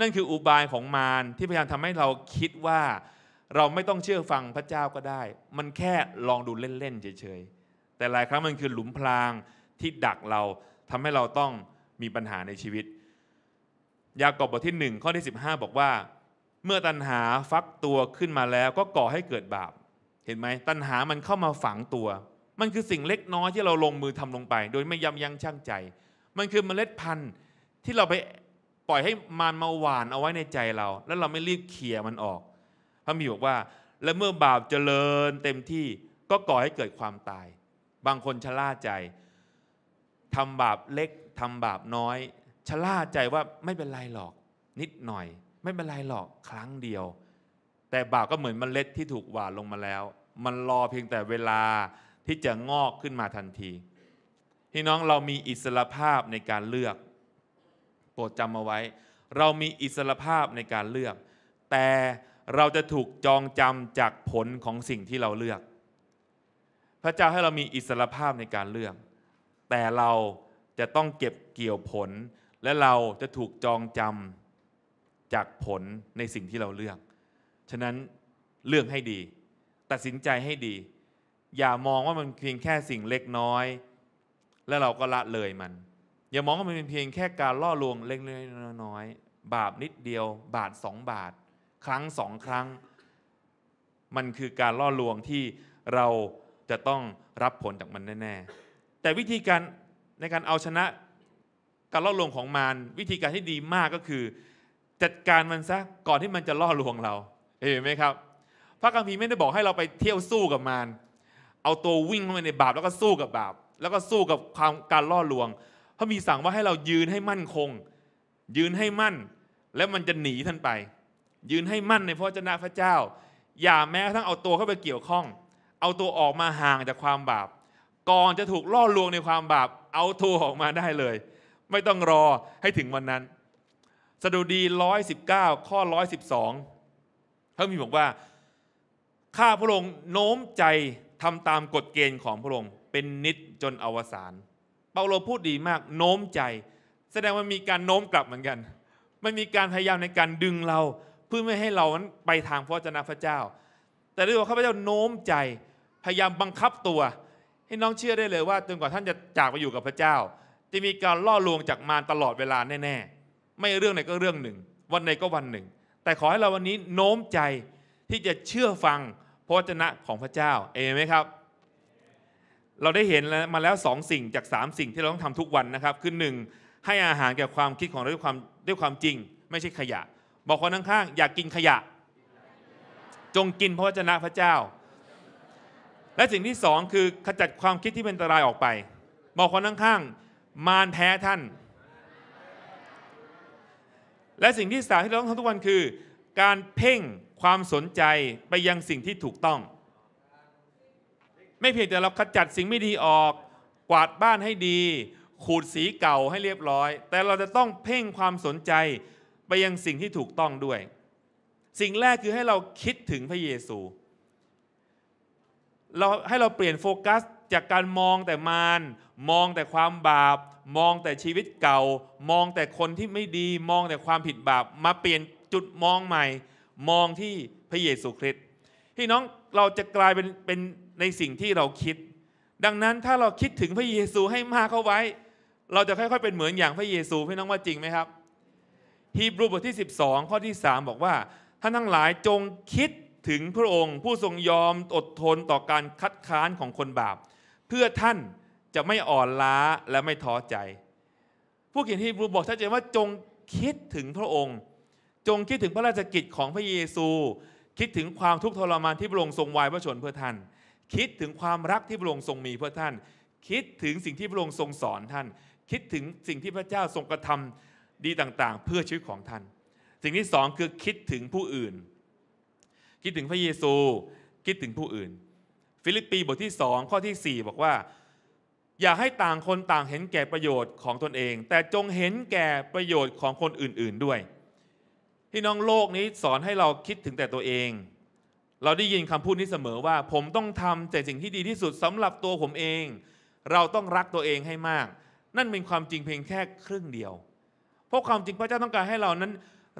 นั่นคืออุบายของมารที่พยายามทำให้เราคิดว่าเราไม่ต้องเชื่อฟังพระเจ้าก็ได้ มันแค่ลองดูเล่น ๆเฉยๆแต่หลายครั้งมันคือหลุมพรางที่ดักเราทำให้เราต้องมีปัญหาในชีวิตยากอบบทที่1ข้อที่15 บอกว่า เมื่อตัณหาฟักตัวขึ้นมาแล้วก็ก่อให้เกิดบาป เห็นไหมตัณหามันเข้ามาฝังตัว มันคือสิ่งเล็กน้อยที่เราลงมือทำลงไป โดยไม่ยำยั้งชั่งใจ มันคือเมล็ดพันธุ์ที่เราไปปล่อยให้มันมาหวานเอาไว้ในใจเรา แล้วเราไม่รีบเขี่ยมันออกพระมีบอกว่าและเมื่อบาปเจริญเต็มที่ก็ก่อให้เกิดความตาย บางคนชะล่าใจทำบาปเล็กทำบาปน้อยชะล่าใจว่าไม่เป็นไรหรอก นิดหน่อย ไม่เป็นไรหรอกครั้งเดียว แต่บาปก็เหมือนมเมล็ดที่ถูกหว่านลงมาแล้ว มันรอเพียงแต่เวลาที่จะงอกขึ้นมาทันทีพี่น้องเรามีอิสระภาพในการเลือก โปรดจำเอาไว้ เรามีอิสระภาพในการเลือก แต่เราจะถูกจองจำจากผลของสิ่งที่เราเลือก พระเจ้าให้เรามีอิสระภาพในการเลือก แต่เราจะต้องเก็บเกี่ยวผลและเราจะถูกจองจำจากผลในสิ่งที่เราเลือก ฉะนั้นเลือกให้ดี ตัดสินใจให้ดี อย่ามองว่ามันเพียงแค่สิ่งเล็กน้อย แล้วเราก็ละเลยมัน อย่ามองว่ามันเป็นเพียงแค่การล่อลวงเล็กน้อยบาปนิดเดียว บาทสองบาท ครั้งสองครั้ง มันคือการล่อลวงที่เราจะต้องรับผลจากมันแน่ ๆ แต่วิธีการในการเอาชนะการล่อลวงของมารวิธีการที่ดีมากก็คือ จัดการมันซะก่อนที่มันจะล่อลวงเราเห็นไหมครับ พระคัมภีร์ไม่ได้บอกให้เราไปเที่ยวสู้กับมารเอาตัววิ่งเข้าไปในบาปแล้วก็สู้กับบาป แล้วก็สู้กับความการล่อลวงพระมีสั่งว่าให้เรายืนให้มั่นคง ยืนให้มั่นแล้วมันจะหนีท่านไป ยืนให้มั่นในพระเจ้าพระเจ้า อย่าแม้ทั้งเอาตัวเข้าไปเกี่ยวข้อง เอาตัวออกมาห่างจากความบาป ก่อนจะถูกล่อลวงในความบาปเอาตัวออกมาได้เลยไม่ต้องรอให้ถึงวันนั้น สดุดี 119 ข้อ 112พระมีบอกว่า ข้าพระองค์โน้มใจทำตามกฎเกณฑ์ของพระองค์เป็นนิจจนอวสาน เปาโลพูดดีมากโน้มใจ แสดงว่ามีการโน้มกลับเหมือนกัน มันมีการพยายามในการดึงเรา เพื่อไม่ให้เรานั้นไปทางพระเจ้าพระเจ้า แต่ด้วยว่าข้าพเจ้าโน้มใจพยายามบังคับตัวให้น้องเชื่อได้เลยว่าจนกว่าท่านจะจากไปอยู่กับพระเจ้าจะมีการล่อลวงจากมารตลอดเวลาแน่ ๆ ไม่เรื่องไหนก็เรื่องหนึ่ง วันไหนก็วันหนึ่ง แต่ขอให้เราวันนี้โน้มใจที่จะเชื่อฟังพระวจนะของพระเจ้า เอไหมครับ เราได้เห็นมาแล้วสองสิ่งจากสามสิ่งที่เราต้องทำทุกวันนะครับคือหนึ่งให้อาหารแก่ความคิดของเราด้วยความด้วยความจริง ไม่ใช่ขยะ บอกคนข้างๆอยากกินขยะ จงกินพระวจนะพระเจ้า และสิ่งที่สองคือขจัดความคิดที่เป็นอันตรายออกไปบอกคนข้างๆมารแพ้ท่าน และสิ่งที่สามที่เราต้องทำทุกวันคือ การเพ่งความสนใจไปยังสิ่งที่ถูกต้อง ไม่เพียงแต่เราขจัดสิ่งไม่ดีออก กวาดบ้านให้ดี ขูดสีเก่าให้เรียบร้อย แต่เราจะต้องเพ่งความสนใจไปยังสิ่งที่ถูกต้องด้วย สิ่งแรกคือให้เราคิดถึงพระเยซู เราให้เราเปลี่ยนโฟกัสจากการมองแต่มารมองแต่ความบาป มองแต่ชีวิตเก่า มองแต่คนที่ไม่ดีมองแต่ความผิดบาปมาเปลี่ยนจุดมองใหม่มองที่พระเยซูคริสต์พี่น้องเราจะกลายเป็นเป็นในสิ่งที่เราคิด ดังนั้นถ้าเราคิดถึงพระเยซูให้มากเข้าไว้ เราจะค่อยๆ เป็นเหมือนอย่างพระเยซูพี่น้องว่าจริงไหมครับฮีบรูบทที่12 ข้อที่ 3 บอกว่าท่านทั้งหลายจงคิดถึงพระองค์ ผู้ทรงยอมอดทนต่อการคัดค้านของคนบาปเพื่อท่านจะไม่อ่อนล้าและไม่ท้อใจ ผู้เขียนทีบรูบอกชัดเจนว่าจงคิดถึงพระองค์ จงคิดถึงพระราชกิจของพระเยซู คิดถึงความทุกข์ทรมานที่พระองค์ทรงวายพระชนเพื่อท่าน คิดถึงความรักที่พระองค์ทรงมีเพื่อท่าน คิดถึงสิ่งที่พระองค์ทรงสอนท่าน คิดถึงสิ่งที่พระเจ้าทรงกระทำดีต่างๆ เพื่อชีวิตของท่าน สิ่งที่สองคือคิดถึงผู้อื่น คิดถึงพระเยซู คิดถึงผู้อื่นิลิปปีบทที่สองข้อที่ 4บอกว่า อย่าให้ต่างคนต่างเห็นแก่ประโยชน์ของตนเอง แต่จงเห็นแก่ประโยชน์ของคนอื่น ๆด้วยพี่น้องโลกนี้สอนให้เราคิดถึงแต่ตัวเอง เราได้ยินคำพูดนี้เสมอว่า ผมต้องทำแต่สิ่งที่ดีที่สุดสำหรับตัวผมเอง เราต้องรักตัวเองให้มาก นั่นเป็นความจริงเพียงแค่ครึ่งเดียว เพราะความจริงพระเจ้าต้องการให้เรานั้น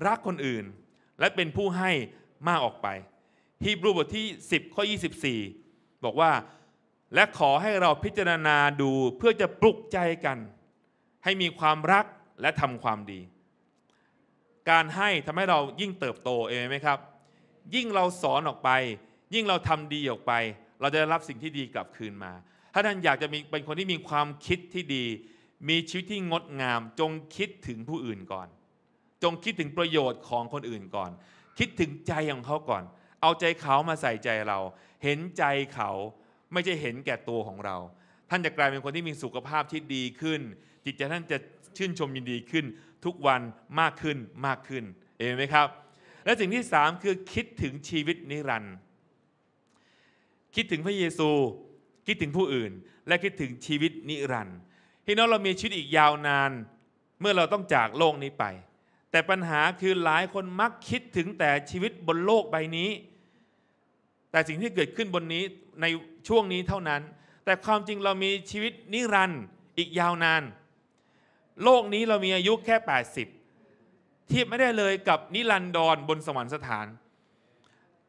รักคนอื่น และเป็นผู้ให้มากออกไปฮีบรูบทที่ 10ข้อ24บอกว่าและขอให้เราพิจารณาดูเพื่อจะปลุกใจกัน ให้มีความรักและทำความดี การให้ทำให้เรายิ่งเติบโตเองไหมครับ ยิ่งเราสอนออกไป ยิ่งเราทำดีออกไป เราจะได้รับสิ่งที่ดีกลับคืนมา ถ้าท่านอยากจะมีเป็นคนที่มีความคิดที่ดี มีชีวิตที่งดงาม จงคิดถึงผู้อื่นก่อน จงคิดถึงประโยชน์ของคนอื่นก่อน คิดถึงใจของเขาก่อน เอาใจเขามาใส่ใจเราเห็นใจเขาไม่ใช่เห็นแก่ตัวของเรา ท่านจะกลายเป็นคนที่มีสุขภาพที่ดีขึ้น จิตใจท่านจะชื่นชมยินดีขึ้นทุกวันมากขึ้นมากขึ้นเห็นไหมครับ และสิ่งที่สามคือคิดถึงชีวิตนิรันดร์คิดถึงพระเยซูคิดถึงผู้อื่นและคิดถึงชีวิตนิรันดร์ที่น้องเรามีชีวิตอีกยาวนานเมื่อเราต้องจากโลกนี้ไป แต่ปัญหาคือหลายคนมักคิดถึงแต่ชีวิตบนโลกใบนี้แต่สิ่งที่เกิดขึ้นบนนี้ในช่วงนี้เท่านั้น แต่ความจริงเรามีชีวิตนิรันดร์อีกยาวนาน โลกนี้เรามีอายุแค่ 80เทียบไม่ได้เลยกับนิรันดรบนสวรรคสถาน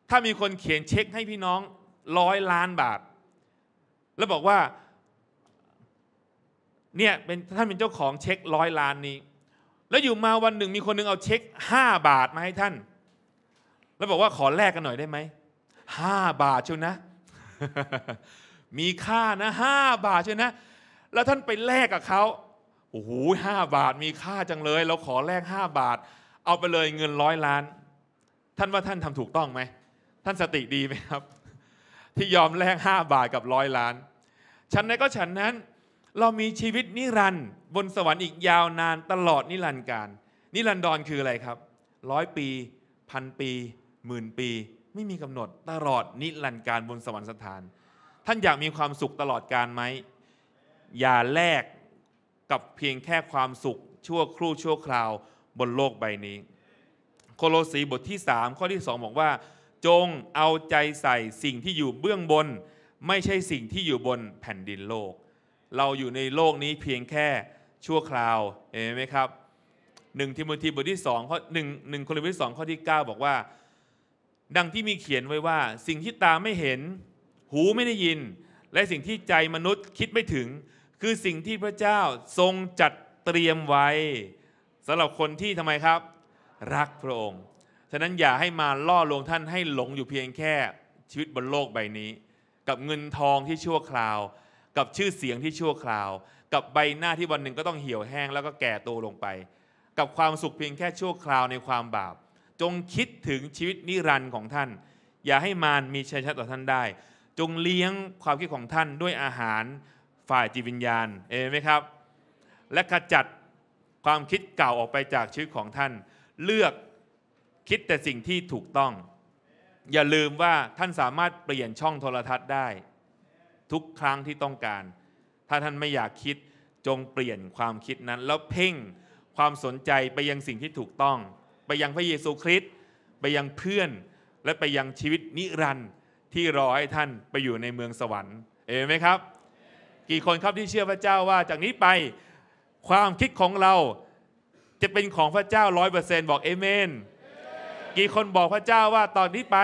ถ้ามีคนเขียนเช็คให้พี่น้องร้อยล้านบาท แล้วบอกว่าเนี่ยเป็นท่านเป็นเจ้าของเช็คร้อยล้านนี้ แล้วอยู่มาวันหนึ่งมีคนนึงเอาเช็ค5บาทมาให้ท่าน แล้วบอกว่าขอแลกกันหน่อยได้ไหมห้าบาทเชียวนะ มีค่านะห้าบาทเชียวนะ แล้วท่านไปแลกกับเขาโอ้โหห้าบาทมีค่าจังเลย เราขอแลกห้าบาท เอาไปเลยเงินร้อยล้าน ท่านว่าท่านทำถูกต้องไหม ท่านสติดีไหมครับ ที่ยอมแลกห้าบาทกับร้อยล้าน ฉันนั้นก็ฉันนั้น เรามีชีวิตนิรันด์บนสวรรค์อีกยาวนานตลอดนิรันดร์การ นิรันดรคืออะไรครับร้อยปีพันปีหมื่นปีไม่มีกำหนดตลอดนิรันดร์การบนสวรรคสถาน ท่านอยากมีความสุขตลอดการไหม อย่าแลกกับเพียงแค่ความสุขชั่วครู่ชั่วคราวบนโลกใบนี้ โคโลสีบทที่ 3 ข้อที่ 2 บอกว่า จงเอาใจใส่สิ่งที่อยู่เบื้องบน ไม่ใช่สิ่งที่อยู่บนแผ่นดินโลก เราอยู่ในโลกนี้เพียงแค่ชั่วคราวเห็นไหมครับหนึ่งทิโมธีบทที่สองข้อหนึ่งหนึ่งโครินธ์บทที่สองข้อที่9บอกว่าดังที่มีเขียนไว้ว่าสิ่งที่ตาไม่เห็น หูไม่ได้ยิน และสิ่งที่ใจมนุษย์คิดไม่ถึง คือสิ่งที่พระเจ้าทรงจัดเตรียมไว้สำหรับคนที่ทำไมครับ รักพระองค์ฉะนั้นอย่าให้มาล่อลวงท่านให้หลงอยู่เพียงแค่ชีวิตบนโลกใบนี้ กับเงินทองที่ชั่วคราว กับชื่อเสียงที่ชั่วคราว กับใบหน้าที่วันหนึ่งก็ต้องเหี่ยวแห้งแล้วก็แก่ตัวลงไป กับความสุขเพียงแค่ชั่วคราวในความบาปจงคิดถึงชีวิตนิรันดร์ของท่าน อย่าให้มารมีชัยชนะต่อท่านได้ จงเลี้ยงความคิดของท่านด้วยอาหารฝ่ายจิตวิญญาณเอไหมครับ และขจัดความคิดเก่าออกไปจากชีวิตของท่าน เลือกคิดแต่สิ่งที่ถูกต้อง อย่าลืมว่าท่านสามารถเปลี่ยนช่องโทรทัศน์ได้ ทุกครั้งที่ต้องการ ถ้าท่านไม่อยากคิดจงเปลี่ยนความคิดนั้น แล้วเพ่งความสนใจไปยังสิ่งที่ถูกต้องไปยังพระเยซูคริสต์ไปยังเพื่อนและไปยังชีวิตนิรันดร์ที่รอให้ท่านไปอยู่ในเมืองสวรรค์ เอเมนไหมครับ กี่คนครับที่เชื่อพระเจ้าว่า จากนี้ไปความคิดของเรา จะเป็นของพระเจ้าร้อยเปอร์เซนบอกเอเมน กี่คนบอกพระเจ้าว่าตอนนี้ไป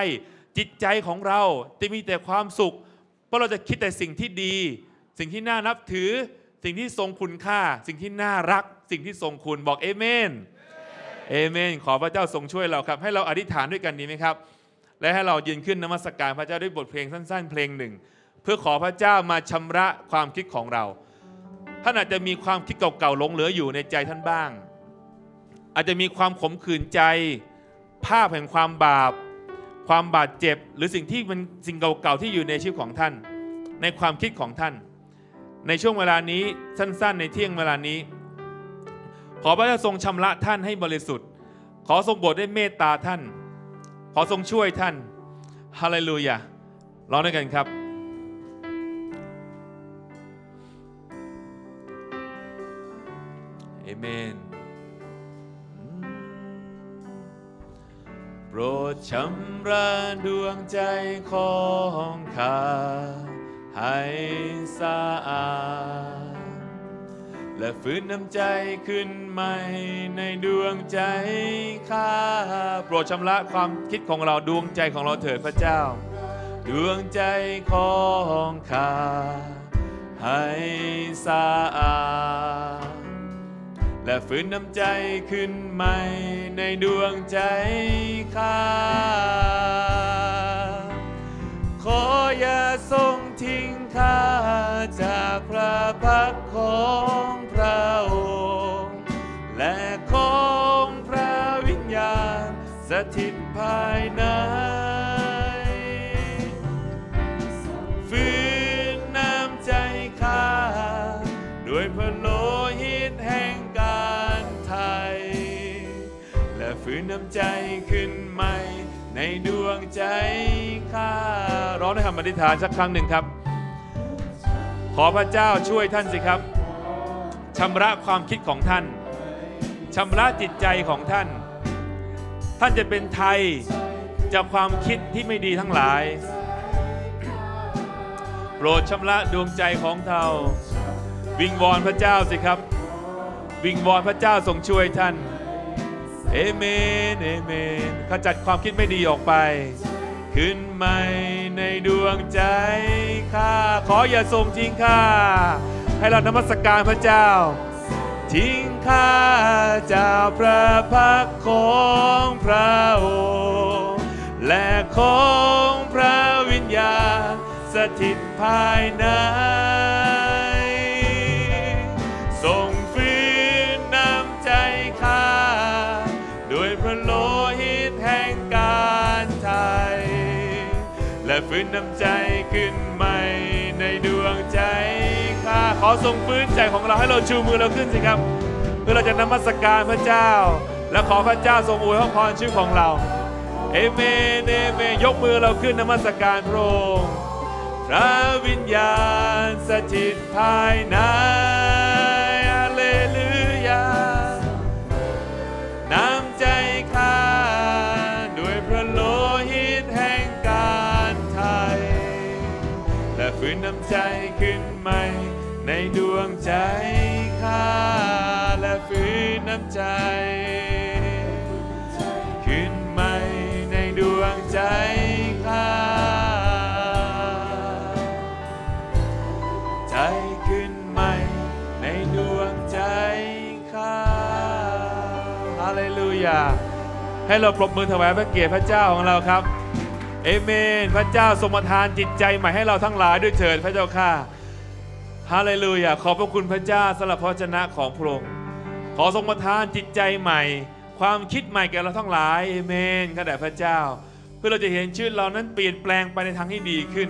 จิตใจของเราจะมีแต่ความสุขเพราะเราจะคิดแต่สิ่งที่ดี สิ่งที่น่านับถือ สิ่งที่ทรงคุณค่า สิ่งที่น่ารัก สิ่งที่ทรงคุณบอกเอเมนเอเมนขอพระเจ้าทรงช่วยเราครับ ให้เราอธิษฐานด้วยกันดีไหมครับ และให้เรายืนขึ้นนมัสกการพระเจ้าด้วยบทเพลงสั้นๆ เพลงหนึ่ง เพื่อขอพระเจ้ามาชำระความคิดของเราท่านอาจจะมีความคิดเก่าๆหลงเหลืออยู่ในใจท่านบ้าง อาจจะมีความขมขื่นใจภาพแห่งความบาป ความบาดเจ็บหรือสิ่งที่มันสิ่งเก่าๆที่อยู่ในชีวิตของท่าน ในความคิดของท่าน ในช่วงเวลานี้สั้นๆ ในเที่ยงเวลานี้ขอพระเจ้าทรงชำระท่านให้บริสุทธิ์ ขอทรงโปรดได้เมตตาท่าน ขอทรงช่วยท่าน ฮาเลลูยาร้องด้วยกันครับ เอเมน โปรดชำระดวงใจของข้าให้สะอาดและฟื้นน้ำใจขึ้นใหม่ในดวงใจข้า โปรดชำระความคิดของเราดวงใจของเราเถิดพระเจ้า ดวงใจของข้าให้สะอาดและฟื้นน้ำใจขึ้นใหม่ในดวงใจข้า ขออย่าทรงทิ้งข้าจากพระพักของสถิตภายในฟื้นน้ำใจข้า ด้วยพระโลหิตแห่งการไทย และฟื้นน้ำใจขึ้นใหม่ ในดวงใจข้า ร้องด้วยคำอธิษฐานสักครั้งหนึ่งครับ ขอพระเจ้าช่วยท่านสิครับชำระความคิดของท่าน ชำระจิตใจของท่านท่านจะเป็นไทยจากความคิดที่ไม่ดีทั้งหลาย โปรดชำระดวงใจของเราวิงวอนพระเจ้าสิครับ วิงวอนพระเจ้าทรงช่วยท่าน เอเมนเอเมนขจัดความคิดไม่ดีออกไป ขึ้นใหม่ในดวงใจข้าขออย่าทรงทิ้งข้าให้เรานมัสการพระเจ้าทิ้งข้าจากพระพักของพระองค์และของพระวิญญาณสถิตภายใน ส่งฟื้นน้ำใจข้าด้วยพระโลหิตแห่งการไทย และฟื้นน้ำใจขึ้นใหม่ในดวงใจขอทรงฟื้นใจของเราให้เราชูมือเราขึ้นสิครับเพื่อเราจะนมัสการพระเจ้า และขอพระเจ้าทรงอวยพรชื่อของเรา เอเมนเอเมนยกมือเราขึ้นนมัสการพระองค์ พระวิญญาณสถิตภายในฮาเลลูยานำใจข้าด้วยพระโลหิตแห่งการไทย และฟื้นน้ำใจขึ้นใหม่ในดวงใจข้า และฟื้นน้ำใจขึ้นใหม่ในดวงใจข้าใจขึ้นใหม่ในดวงใจข้าฮาเลลูยาให้เราปรบมือถวายพระเกียรติพระเจ้าของเราครับเอเมน พระเจ้าทรงประทานจิตใจใหม่ให้เราทั้งหลายด้วยเถิดพระเจ้าข้าฮาเลลูยาขอบพระคุณพระเจ้าสำหรับพระชนะของพระองค์ขอทรงประทานจิตใจใหม่ ความคิดใหม่แก่เราทั้งหลายเอเมนข้าแต่พระเจ้า เพื่อเราจะเห็นชื่อเรานั้นเปลี่ยนแปลงไปในทางที่ดีขึ้น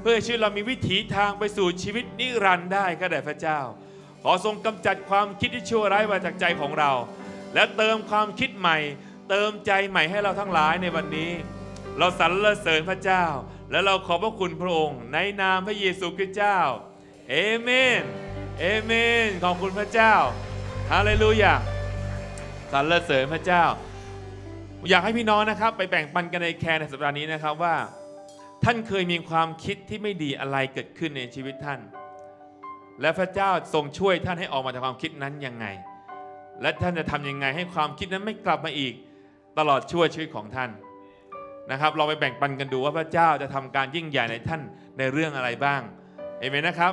เพื่อชื่อเรามีวิถีทางไปสู่ชีวิตนิรันดร์ได้ข้าแต่พระเจ้า ขอทรงกำจัดความคิดที่ชั่วร้ายมาจากใจของเรา และเติมความคิดใหม่ เติมใจใหม่ให้เราทั้งหลายในวันนี้ เราสรรเสริญพระเจ้า และเราขอบพระคุณพระองค์ในนามพระเยซูคริสต์เจ้าเอเมนเอเมน ขอบคุณพระเจ้าฮาเลลูยาสรรเสริญพระเจ้า อยากให้พี่น้องนะครับ ไปแบ่งปันกันในแคร์ในสัปดาห์นี้นะครับว่า ท่านเคยมีความคิดที่ไม่ดีอะไรเกิดขึ้นในชีวิตท่าน และพระเจ้าทรงช่วยท่านให้ออกมาจากความคิดนั้นยังไง และท่านจะทำยังไงให้ความคิดนั้นไม่กลับมาอีก ตลอดชั่วชีวิตของท่านนะครับเราไปแบ่งปันกันดูว่าพระเจ้าจะทำการยิ่งใหญ่ในท่านในเรื่องอะไรบ้างเอเมนนะครับ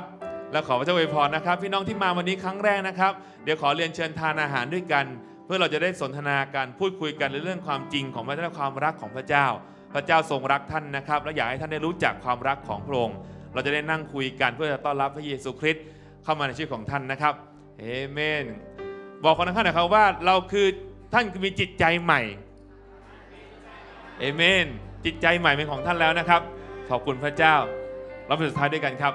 แล้วขอพระเจ้าอวยพรนะครับ พี่น้องที่มาวันนี้ครั้งแรกนะครับ เดี๋ยวขอเรียนเชิญทานอาหารด้วยกัน เพื่อเราจะได้สนทนาการพูดคุยกันในเรื่องความจริงของพระเจ้าความรักของพระเจ้า พระเจ้าทรงรักท่านนะครับ และอยากให้ท่านได้รู้จักความรักของพระองค์เราจะได้นั่งคุยกันเพื่อจะต้อนรับพระเยซูคริสต์เข้ามาในชีวิตของท่านนะครับเอเมนบอกคนข้างหน่อยครับว่าเราคือท่านมีจิตใจใหม่เอเมนจิตใจใหม่เป็นของท่านแล้วนะครับ ขอบคุณพระเจ้าเราเป็นสุดท้ายด้วยกันครับ